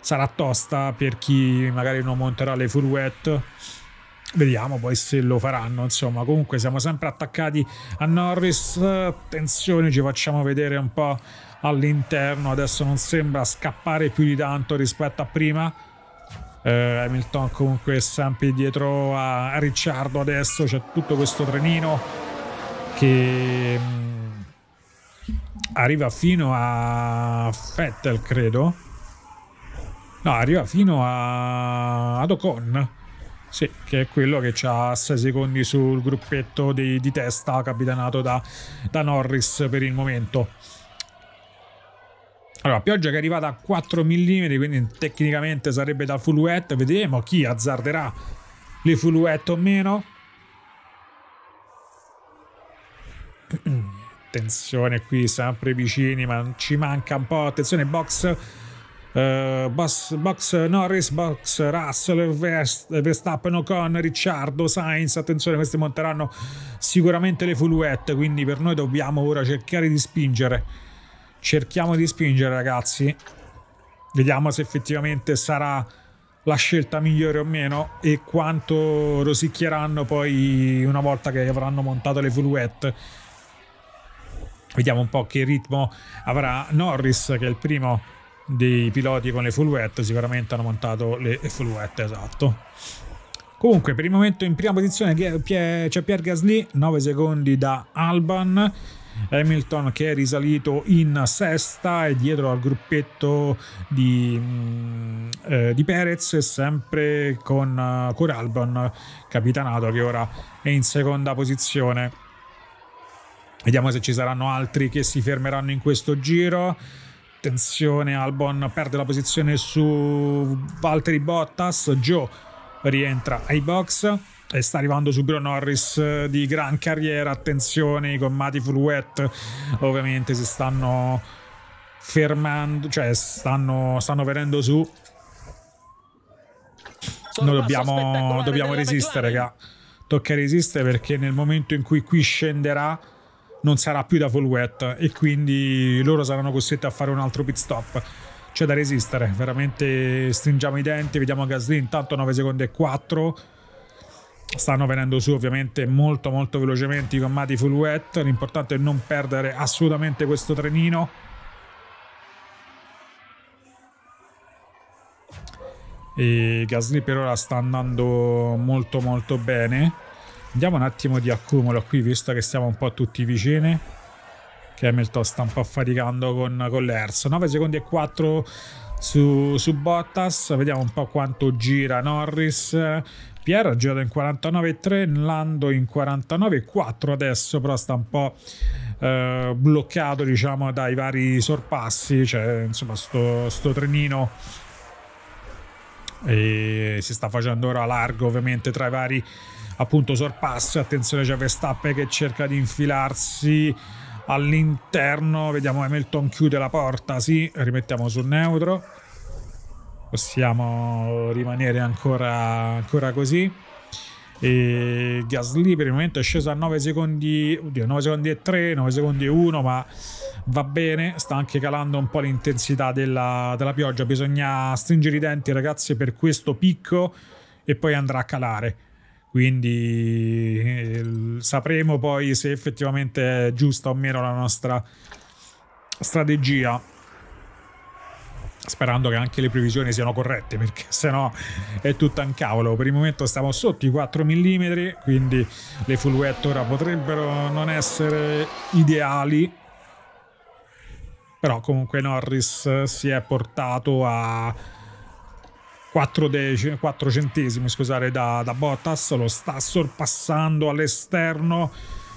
sarà tosta per chi magari non monterà le full wet Vediamo poi se lo faranno, insomma, comunque siamo sempre attaccati a Norris, attenzione, ci facciamo vedere un po' all'interno, adesso non sembra scappare più di tanto rispetto a prima. Eh, Hamilton comunque è sempre dietro a, Ricciardo adesso, c'è tutto questo trenino che mm, arriva fino a Fettel, credo. No, arriva fino a, ad Ocon sì, che è quello che ha 6 secondi sul gruppetto di, di testa capitanato da, da, Norris per il momento. Allora, pioggia che è arrivata a 4 mm, quindi tecnicamente sarebbe da full wet. Vedremo chi azzarderà le full wet o meno. *clears throat* Attenzione qui, sempre vicini, ma ci manca un po'. Attenzione, box eh, box Norris, Box Russell, Verstappen, Ocon, Ricciardo, Sainz. Attenzione, questi monteranno sicuramente le fuluette. Quindi per noi dobbiamo ora cercare di spingere. Cerchiamo di spingere, ragazzi. Vediamo se effettivamente sarà la scelta migliore o meno e quanto rosicchieranno poi una volta che avranno montato le fuluette. Vediamo un po' che ritmo avrà Norris, che è il primo dei piloti con le fulvette sicuramente hanno montato le fulvette esatto comunque per il momento in prima posizione c'è Pierre Gasly 9 secondi da Alban Hamilton che è risalito in sesta e dietro al gruppetto di, mm, eh, di Perez sempre con, eh, con Alban capitanato che ora è in seconda posizione vediamo se ci saranno altri che si fermeranno in questo giro Attenzione, Albon perde la posizione su Valtteri Bottas. Joe rientra ai box e sta arrivando su Bruno Norris eh, di gran carriera. Attenzione, i gommati full wet ovviamente si stanno fermando, cioè stanno, stanno venendo su. Noi dobbiamo, dobbiamo resistere, raga. Tocca resistere perché nel momento in cui qui scenderà non sarà più da full wet e quindi loro saranno costretti a fare un altro pit stop c'è da resistere veramente stringiamo i denti vediamo Gasly intanto 9 secondi e 4 stanno venendo su ovviamente molto molto velocemente i commati full wet l'importante è non perdere assolutamente questo trenino e Gasly per ora sta andando molto molto bene Andiamo un attimo di accumulo qui, visto che siamo un po' tutti vicini. Che Hamilton sta un po' faticando con, con l'Ers. 9 secondi e 4 su, su Bottas. Vediamo un po' quanto gira Norris. Pierre ha girato in 49,3, Lando in 49,4 adesso, però sta un po' eh, bloccato diciamo dai vari sorpassi, cioè insomma sto, sto trenino e si sta facendo ora largo ovviamente tra i vari appunto sorpasso, attenzione c'è Verstappen che cerca di infilarsi all'interno, vediamo Hamilton chiude la porta, sì, rimettiamo sul neutro, possiamo rimanere ancora, ancora così. E Gasly per il momento è sceso a 9 secondi, oddio, 9 secondi e 3, 9 secondi e 1, ma va bene, sta anche calando un po' l'intensità della, della pioggia, bisogna stringere i denti ragazzi per questo picco e poi andrà a calare quindi eh, sapremo poi se effettivamente è giusta o meno la nostra strategia sperando che anche le previsioni siano corrette perché *laughs* sennò è tutto un cavolo per il momento stiamo sotto i 4 mm quindi le full wet ora potrebbero non essere ideali però comunque Norris si è portato a 4, de- 4 centesimi scusate, da, da Bottas, lo sta sorpassando all'esterno.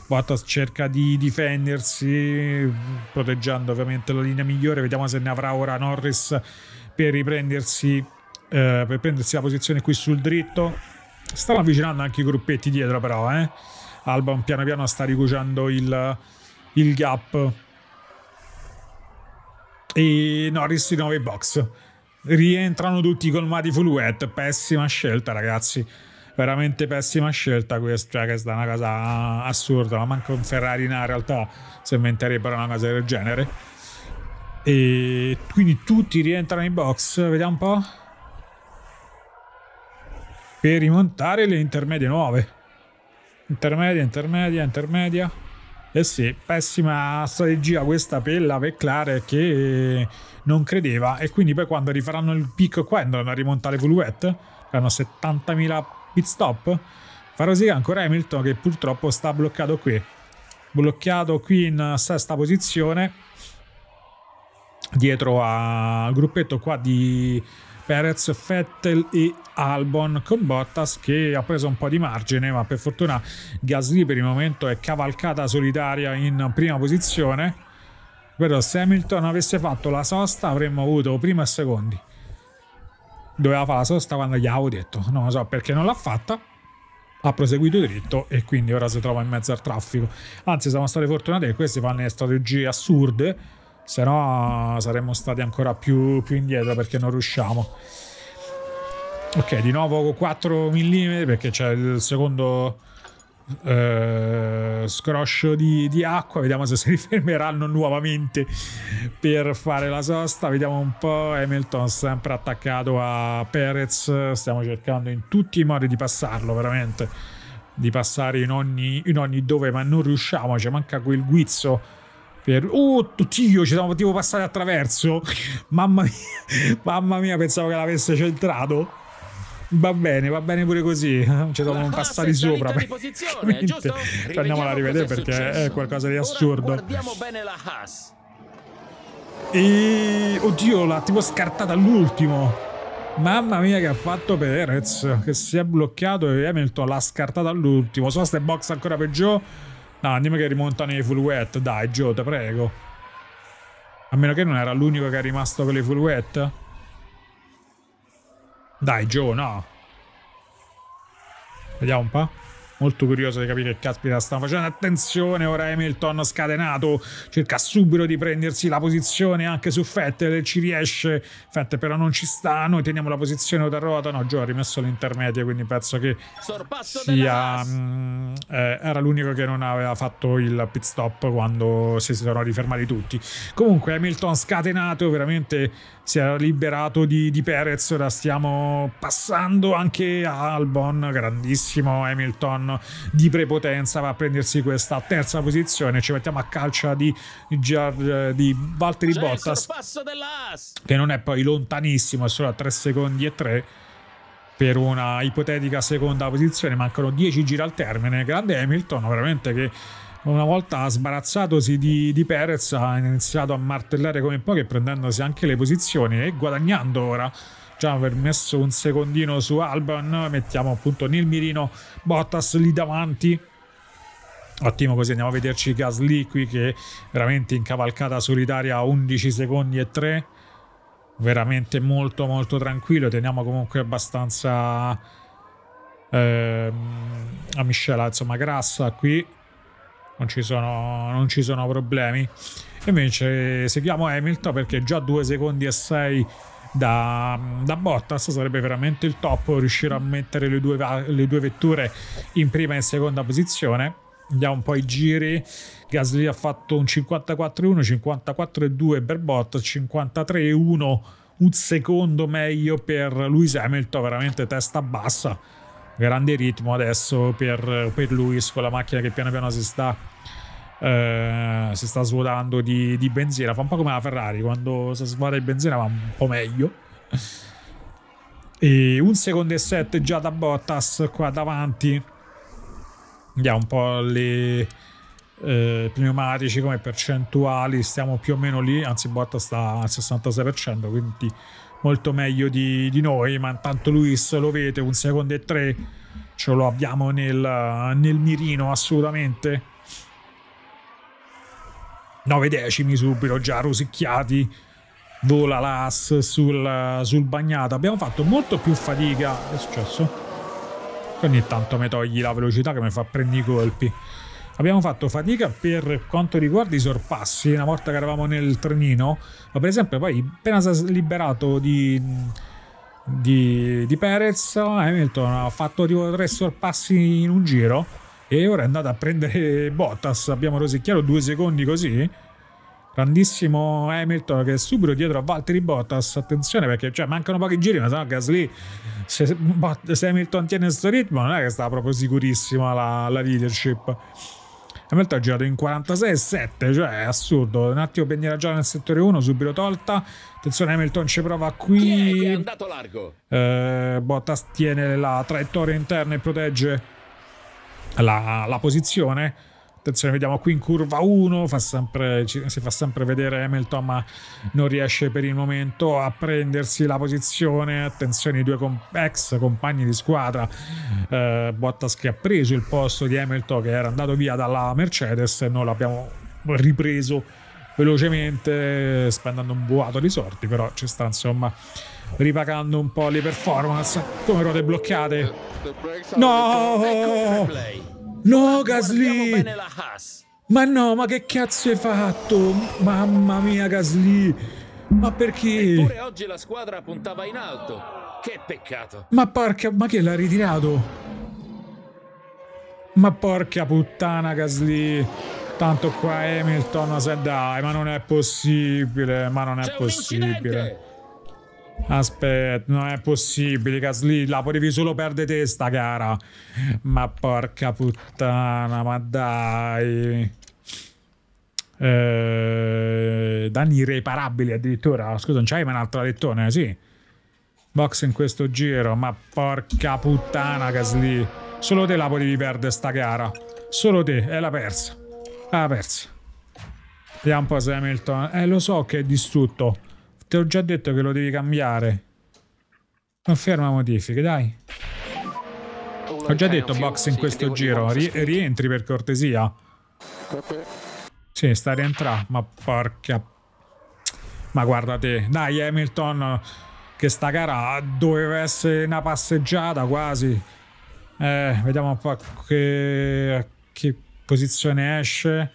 Bottas cerca di difendersi, proteggendo ovviamente la linea migliore. Vediamo se ne avrà ora Norris per riprendersi eh, per prendersi la posizione qui sul dritto. Stanno avvicinando anche i gruppetti dietro, però. Eh? Albon piano piano sta ricuciando il, il gap. E Norris di nuovo i box rientrano tutti colmati full wet. Pessima scelta, ragazzi. Veramente pessima scelta questa, cioè, questa è una cosa assurda, ma manco un Ferrari in realtà se inventerebbero una cosa del genere. E quindi tutti rientrano in box, vediamo un po'. Per rimontare le intermedie nuove. Intermedia, intermedia, intermedia. Eh sì, pessima strategia questa per la Veclare che non credeva e quindi poi quando rifaranno il pick qua andranno a rimontare Voluette, hanno 70.000 pit stop. Farò sì ancora Hamilton che purtroppo sta bloccato qui. Bloccato qui in sesta posizione dietro al gruppetto qua di Perez, Vettel e Albon con Bottas che ha preso un po' di margine ma per fortuna Gasly per il momento è cavalcata solitaria in prima posizione però se Hamilton avesse fatto la sosta avremmo avuto prima e secondi doveva fare la sosta quando gli avevo detto non lo so perché non l'ha fatta ha proseguito dritto e quindi ora si trova in mezzo al traffico anzi siamo stati fortunati che questi fanno le strategie assurde se no saremmo stati ancora più, più indietro perché non riusciamo. Ok, di nuovo 4 mm perché c'è il secondo eh, scroscio di, di, acqua. Vediamo se si *laughs* rifermeranno nuovamente per fare la sosta. Vediamo un po'. Hamilton sempre attaccato a Perez. Stiamo cercando in tutti i modi di passarlo, veramente. Di passare in ogni, in ogni dove, ma non riusciamo. Ci manca quel guizzo per... Oh, zio, ci siamo tipo passati attraverso. *laughs* Mamma mia, *laughs* mamma mia, pensavo che l'avesse centrato. Va bene, va bene pure così. *laughs* Ci siamo passati sopra. Di posizione, giusto? Andiamola a rivedere perché successo. è qualcosa di assurdo. Ora guardiamo bene la Haas. E oddio, l'ha tipo scartata all'ultimo. Mamma mia che ha fatto Perez, che si è bloccato e Hamilton l'ha scartata all'ultimo. Sono ste box ancora peggio. No, andiamo che rimontano nei full wet. Dai, Gio, te prego. A meno che non era l'unico che è rimasto con le full wet. Dai, Gio, no. Vediamo un po' molto curioso di capire che caspita stanno facendo. Attenzione, ora Hamilton scatenato, cerca subito di prendersi la posizione anche su Vettel, ci riesce, Vettel però non ci sta, noi teniamo la posizione da ruota, no, Gio ha rimesso l'intermedia, quindi penso che sia, mm, eh, era l'unico che non aveva fatto il pit stop quando si sono rifermati tutti. Comunque Hamilton scatenato, veramente si era liberato di, di, Perez, ora stiamo passando anche a Albon, grandissimo Hamilton di prepotenza, va a prendersi questa terza posizione, ci mettiamo a calcia di, di Valtteri C'è Bottas, che non è poi lontanissimo, è solo a 3 secondi e 3 per una ipotetica seconda posizione, mancano 10 giri al termine, grande Hamilton, veramente che una volta sbarazzatosi di, di, Perez ha iniziato a martellare come poche prendendosi anche le posizioni e guadagnando ora già aver messo un secondino su Alban mettiamo appunto nel mirino Bottas lì davanti Ottimo così andiamo a vederci Gasly qui che veramente in cavalcata solitaria 11 secondi e 3 veramente molto molto tranquillo teniamo comunque abbastanza eh, a miscela insomma grassa qui non ci sono, non ci sono problemi. Invece seguiamo Hamilton perché già 2 secondi e 6 da, da, Bottas sarebbe veramente il top riuscire a mettere le due, le due vetture in prima e in seconda posizione. Andiamo un po' i giri. Gasly ha fatto un 54-1, 54-2 per Bottas, 53-1, un secondo meglio per Lewis Hamilton, veramente testa bassa grande ritmo adesso per, per Luis con la macchina che piano piano si sta, eh, si sta svuotando di, di, benzina. Fa un po' come la Ferrari, quando si svuota di benzina va un po' meglio. E un secondo e sette già da Bottas qua davanti. Andiamo un po' le eh, pneumatici come percentuali, stiamo più o meno lì, anzi Bottas sta al 66%, quindi molto meglio di, di noi, ma intanto Luis lo vede, un secondo e tre, ce lo abbiamo nel, nel mirino assolutamente. 9 decimi subito, già rosicchiati, vola l'as sul, sul bagnato. Abbiamo fatto molto più fatica, è successo? Ogni tanto mi togli la velocità che mi fa prendere i colpi abbiamo fatto fatica per quanto riguarda i sorpassi una volta che eravamo nel trenino ma per esempio poi appena si è liberato di, di, di Perez Hamilton ha fatto tipo tre sorpassi in un giro e ora è andato a prendere Bottas abbiamo rosicchiato due secondi così grandissimo Hamilton che è subito dietro a Valtteri Bottas attenzione perché cioè, mancano pochi giri ma sennò Gasly se, se Hamilton tiene questo ritmo non è che sta proprio sicurissima la, la leadership la realtà ha girato in 46,7, cioè è assurdo. Un attimo Pennira già nel settore 1, subito tolta. Attenzione Hamilton ci prova qui. Chi è, andato largo? Eh, Bottas tiene la traiettoria interna e protegge la, la posizione attenzione, vediamo qui in curva 1, fa sempre, si fa sempre vedere Hamilton ma non riesce per il momento a prendersi la posizione, attenzione i due com ex compagni di squadra, eh, Bottas che ha preso il posto di Hamilton che era andato via dalla Mercedes e noi l'abbiamo ripreso velocemente spendendo un boato di sorti però ci sta insomma ripagando un po' le performance come ruote bloccate no No, Gasly! Ma no, ma che cazzo hai fatto? Mamma mia, Gasly! Ma perché? Eppure oggi la squadra puntava in alto. Che peccato. Ma porca... Ma che l'ha ritirato? Ma porca puttana, Gasly! Tanto qua Hamilton, Ma se dai, ma non è possibile, ma non è, possibile. Aspetta, non è possibile, Gasly, la potevi solo perdere sta gara. Ma porca puttana, ma dai. Eh, danni irreparabili addirittura. Scusa, non c'hai un'altra lettone, sì. Box in questo giro, ma porca puttana, Gasly. Solo te la potevi perdere sta gara. Solo te, e l'ha persa. L'ha persa. Vediamo un po' se Hamilton... Eh, lo so che è distrutto. Ti ho già detto che lo devi cambiare. Conferma modifiche, dai. Ho già detto box in questo giro. Ri rientri per cortesia. Sì, sta a rientrare. Ma porca... Ma guarda te. Dai, Hamilton, che sta gara doveva essere una passeggiata quasi. Eh, vediamo un po' che... a che posizione esce.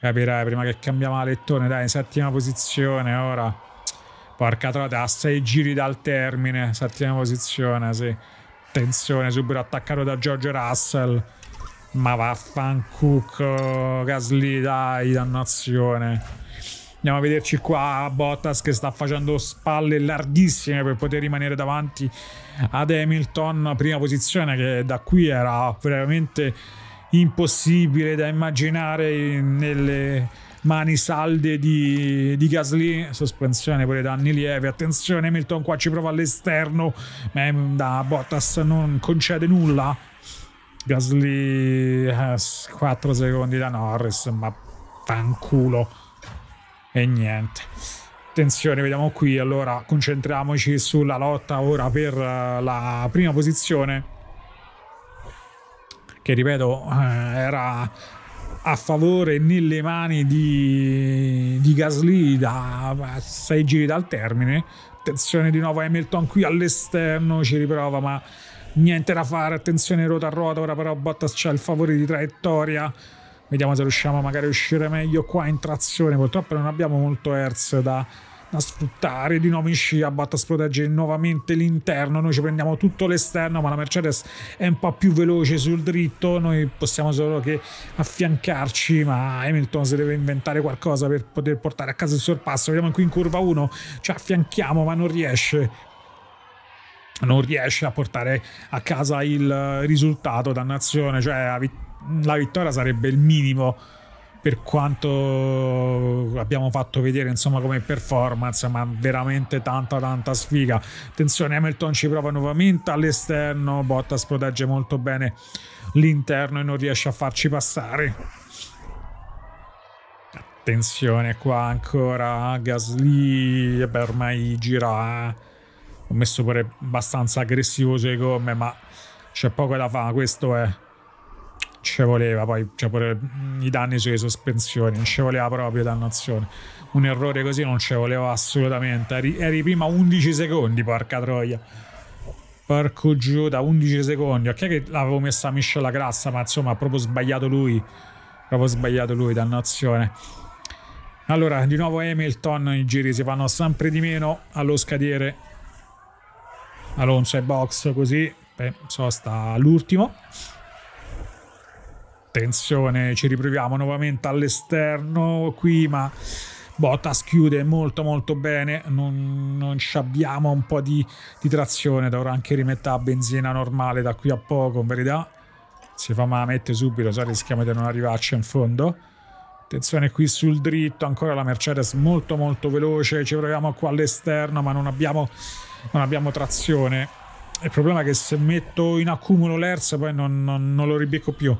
Capirai, prima che cambiamo la lettone. Dai, in settima posizione ora. Porca trota, sei giri dal termine, settima posizione, sì. Tensione, subito attaccato da George Russell. Ma vaffanculo, Gasly, dai, dannazione. Andiamo a vederci qua Bottas che sta facendo spalle larghissime per poter rimanere davanti ad Hamilton, prima posizione che da qui era veramente impossibile da immaginare nelle mani salde di, di Gasly, sospensione pure danni lievi, attenzione Hamilton qua ci prova all'esterno, ma da Bottas non concede nulla, Gasly eh, 4 secondi da Norris, ma fanculo e niente. Attenzione, vediamo qui, allora concentriamoci sulla lotta ora per eh, la prima posizione che ripeto eh, era a favore nelle mani di, di Gasly da sei giri dal termine. Attenzione di nuovo Hamilton qui all'esterno, ci riprova ma niente da fare, attenzione ruota a ruota, ora però Bottas c'ha il favore di traiettoria. Vediamo se riusciamo magari a uscire meglio qua in trazione, purtroppo non abbiamo molto hertz da a sfruttare di nuovo in scia Bottas protegge nuovamente l'interno noi ci prendiamo tutto l'esterno ma la Mercedes è un po' più veloce sul dritto noi possiamo solo che affiancarci ma Hamilton si deve inventare qualcosa per poter portare a casa il sorpasso vediamo qui in curva 1 ci affianchiamo ma non riesce non riesce a portare a casa il risultato dannazione cioè la vittoria sarebbe il minimo per quanto abbiamo fatto vedere insomma come performance ma veramente tanta tanta sfiga attenzione Hamilton ci prova nuovamente all'esterno Bottas protegge molto bene l'interno e non riesce a farci passare attenzione qua ancora Gasly beh, ormai gira eh. ho messo pure abbastanza aggressivo sui gomme ma c'è poco da fare questo è ci voleva poi cioè pure i danni sulle sospensioni, non ci voleva proprio dannazione. Un errore così non ci voleva assolutamente. Eri, eri prima 11 secondi, porca troia. Porco Giuda, 11 secondi. Ok che l'avevo messa a miscela grassa, ma insomma ha proprio sbagliato lui. Proprio sbagliato lui, dannazione. Allora, di nuovo Hamilton, i giri si fanno sempre di meno allo scadere. Alonso e box così, beh, so sta all'ultimo attenzione, ci riproviamo nuovamente all'esterno qui, ma Bottas chiude molto molto bene, non, non abbiamo un po' di, di trazione, dovrà anche rimettere a benzina normale da qui a poco, in verità. Si fa ma mette subito, se rischiamo di non arrivarci in fondo. Attenzione qui sul dritto, ancora la Mercedes molto molto veloce, ci proviamo qua all'esterno ma non abbiamo, non abbiamo, trazione. Il problema è che se metto in accumulo l'ERS poi non, non, non lo ribecco più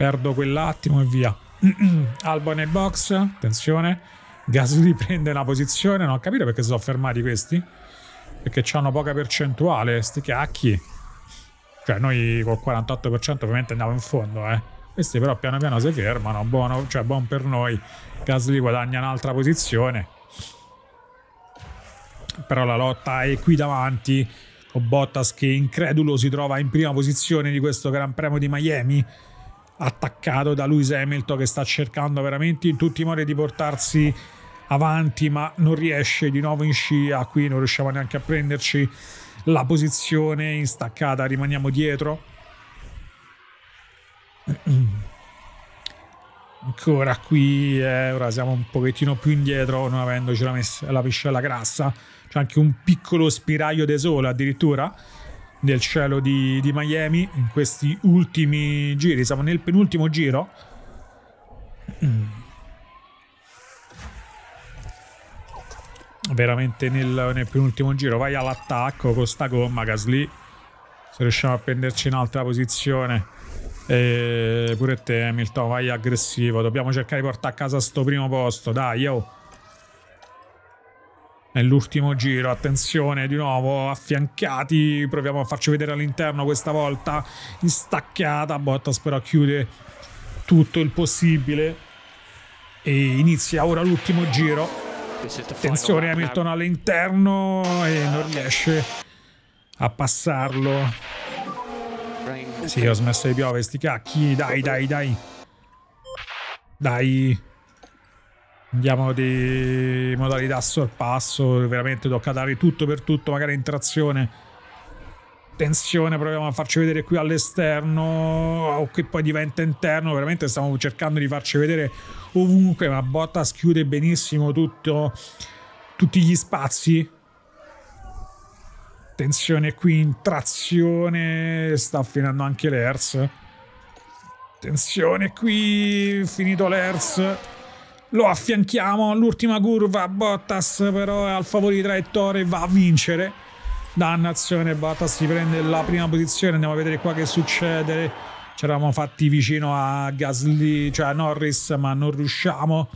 perdo quell'attimo e via. *clears throat* Alba nei box, attenzione. Gasly *laughs* prende una posizione, non ho capito perché si sono fermati questi. Perché hanno poca percentuale, sti cacchi. Cioè noi col 48% ovviamente andiamo in fondo, eh. Questi però piano piano si fermano, buono, cioè buon per noi. Gasly guadagna un'altra posizione. Però la lotta è qui davanti. O Bottas che incredulo si trova in prima posizione di questo Gran Premio di Miami attaccato da Lewis Hamilton che sta cercando veramente in tutti i modi di portarsi avanti ma non riesce di nuovo in scia qui non riusciamo neanche a prenderci la posizione in staccata rimaniamo dietro *clears throat* ancora qui eh, ora siamo un pochettino più indietro non avendoci la, la piscella grassa c'è anche un piccolo spiraglio di sole addirittura del cielo di, di Miami in questi ultimi giri. Siamo nel penultimo giro. Mm. veramente nel, nel, penultimo giro vai all'attacco con sta gomma Gasly se riusciamo a prenderci in altra posizione e pure te Hamilton vai aggressivo dobbiamo cercare di portare a casa sto primo posto dai Oh. Nell'ultimo giro, attenzione di nuovo, affiancati, proviamo a farci vedere all'interno questa volta, in staccata, Bottas però chiude tutto il possibile e inizia ora l'ultimo giro. Attenzione Hamilton all'interno e non riesce a passarlo. Sì, ho smesso di piovere, sti cacchi, dai, dai, dai. Dai. Andiamo di modalità sorpasso, veramente tocca dare tutto per tutto, magari in trazione. Tensione, proviamo a farci vedere qui all'esterno, o che poi diventa interno, veramente stiamo cercando di farci vedere ovunque, ma Bottas chiude benissimo tutto, tutti gli spazi. Tensione qui in trazione, sta affinando anche l'ERS. Tensione qui, finito l'ERS lo affianchiamo all'ultima curva Bottas però è al favore di traiettoria va a vincere dannazione Bottas si prende la prima posizione andiamo a vedere qua che succede ci eravamo fatti vicino a Gasly cioè a Norris ma non riusciamo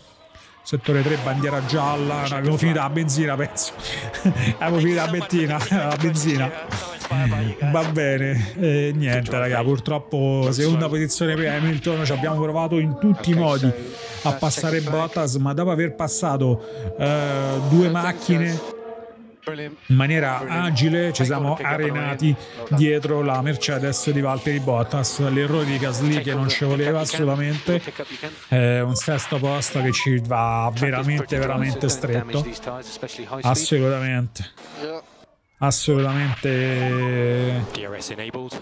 Settore 3, bandiera gialla. No, certo, abbiamo finito la benzina, penso. *laughs* abbiamo finito la, bettina, la benzina. Eh, eh. Va bene, eh, niente raga, purtroppo seconda posizione per Hamilton, ci abbiamo provato in tutti i modi a eh, passare Bottas, ma dopo aver passato eh, due macchine in maniera agile ci siamo arenati dietro la Mercedes di Valtteri Bottas, l'errore di Gasly che non ci voleva assolutamente, È un sesto posto che ci va veramente veramente stretto, assolutamente. Assolutamente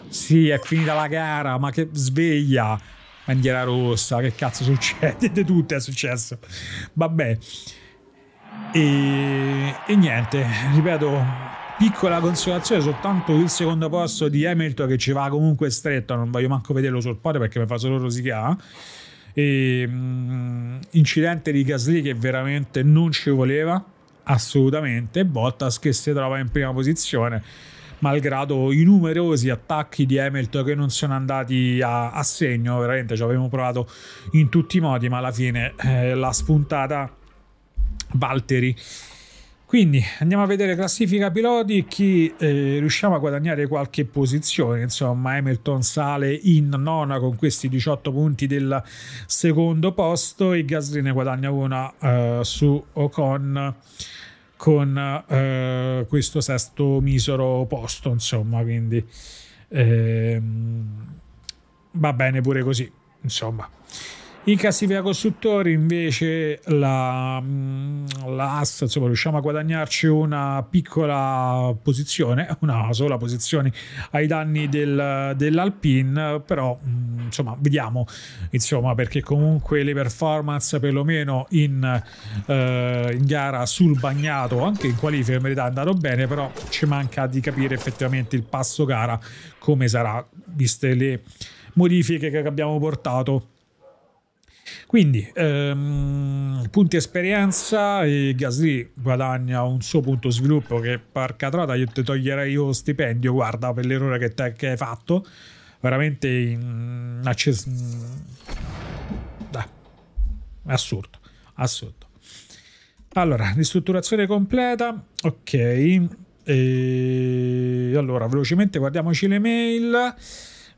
sì, è finita la gara, ma che sveglia bandiera rossa, che cazzo succede? *laughs* Di tutto è successo. Vabbè. E, e niente, ripeto, piccola consolazione soltanto il secondo posto di Hamilton che ci va comunque stretto non voglio manco vederlo sul podio perché mi fa solo rosicare ah. e, mh, mm, incidente di Gasly che veramente non ci voleva assolutamente Bottas che si trova in prima posizione malgrado i numerosi attacchi di Hamilton che non sono andati a, a segno veramente ci avevamo provato in tutti i modi ma alla fine eh, la spuntata Valtteri. Quindi andiamo a vedere classifica piloti, chi eh, riusciamo a guadagnare qualche posizione, insomma Hamilton sale in nona con questi 18 punti del secondo posto e Gasly ne guadagna una eh, su Ocon con eh, questo sesto misero posto, insomma, quindi ehm, va bene pure così, insomma. I Cassivia Costruttori invece la, mm, la AS, insomma, riusciamo a guadagnarci una piccola posizione, una sola posizione ai danni del, dell'Alpine, però mm, insomma vediamo, insomma, perché comunque le performance perlomeno in, eh, in gara sul bagnato, anche in qualifica in verità è andato bene, però ci manca di capire effettivamente il passo gara come sarà, viste le modifiche che abbiamo portato quindi, ehm, punti esperienza e Gasly guadagna un suo punto sviluppo che parca trota, io ti toglierei io lo stipendio, guarda, per l'errore che, te, che hai fatto. Veramente in, acceso... ah, assurdo, assurdo. Allora, ristrutturazione completa, ok. E allora, velocemente guardiamoci le mail.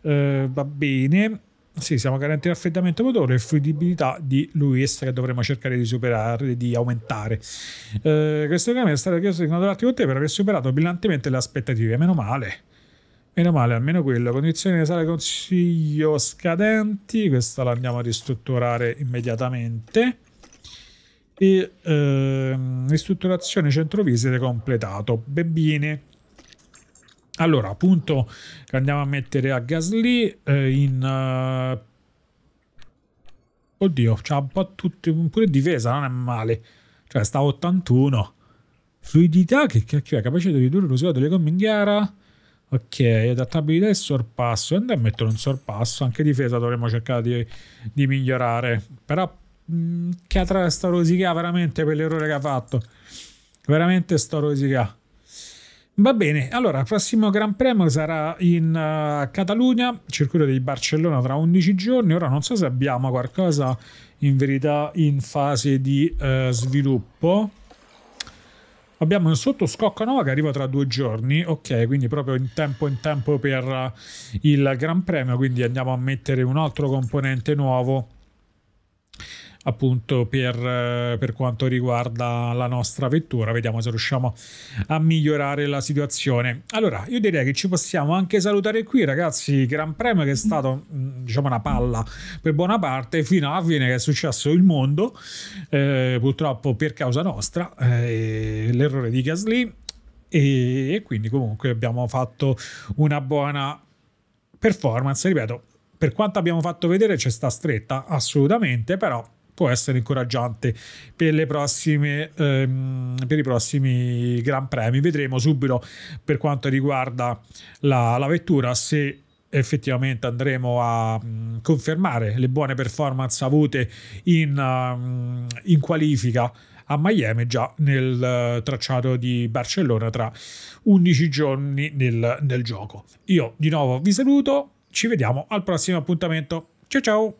Eh, va bene. Sì, siamo garantiti raffreddamento motore e fruibilità di Luis che dovremo cercare di superare, di aumentare. Eh, questo esame è stato chiesto di contattarti con te per aver superato brillantemente le aspettative, meno male. Meno male, almeno quello. Condizioni di sale consiglio scadenti, questa la andiamo a ristrutturare immediatamente. E ehm, ristrutturazione centro visite completato. Bene. Allora, appunto, andiamo a mettere a Gasly eh, in... Uh... Oddio, c'ha un po' tutto, pure difesa, non è male. Cioè, sta a 81. Fluidità, che cacchio è? Capace di ridurre l'uso delle gomme in gara? Ok, adattabilità e sorpasso. Andiamo a mettere un sorpasso. Anche difesa dovremmo cercare di, di migliorare. Però, mh, mm, che atra sta rosica, veramente per l'errore che ha fatto. Veramente sta rosicà. Va bene, allora il prossimo Gran Premio sarà in uh, eh, Catalogna, circuito di Barcellona tra 11 giorni. Ora non so se abbiamo qualcosa in verità in fase di uh, sviluppo. Abbiamo un sottoscocco 9 che arriva tra due giorni, ok, quindi proprio in tempo in tempo per eh, il Gran Premio, quindi andiamo a mettere un altro componente nuovo appunto per, eh, per, quanto riguarda la nostra vettura vediamo se riusciamo a migliorare la situazione allora io direi che ci possiamo anche salutare qui ragazzi gran premio che è stato mm, diciamo una palla per buona parte fino a fine che è successo il mondo eh, purtroppo per causa nostra eh, l'errore di Gasly e, e quindi comunque abbiamo fatto una buona performance ripeto per quanto abbiamo fatto vedere c'è sta stretta assolutamente però può essere incoraggiante per, prossime, ehm, per, i prossimi Gran Premi. Vedremo subito per quanto riguarda la, la vettura se effettivamente andremo a mm, confermare le buone performance avute in, mm, in qualifica a Miami già nel eh, tracciato di Barcellona tra 11 giorni nel, nel gioco. Io di nuovo vi saluto, ci vediamo al prossimo appuntamento. Ciao ciao!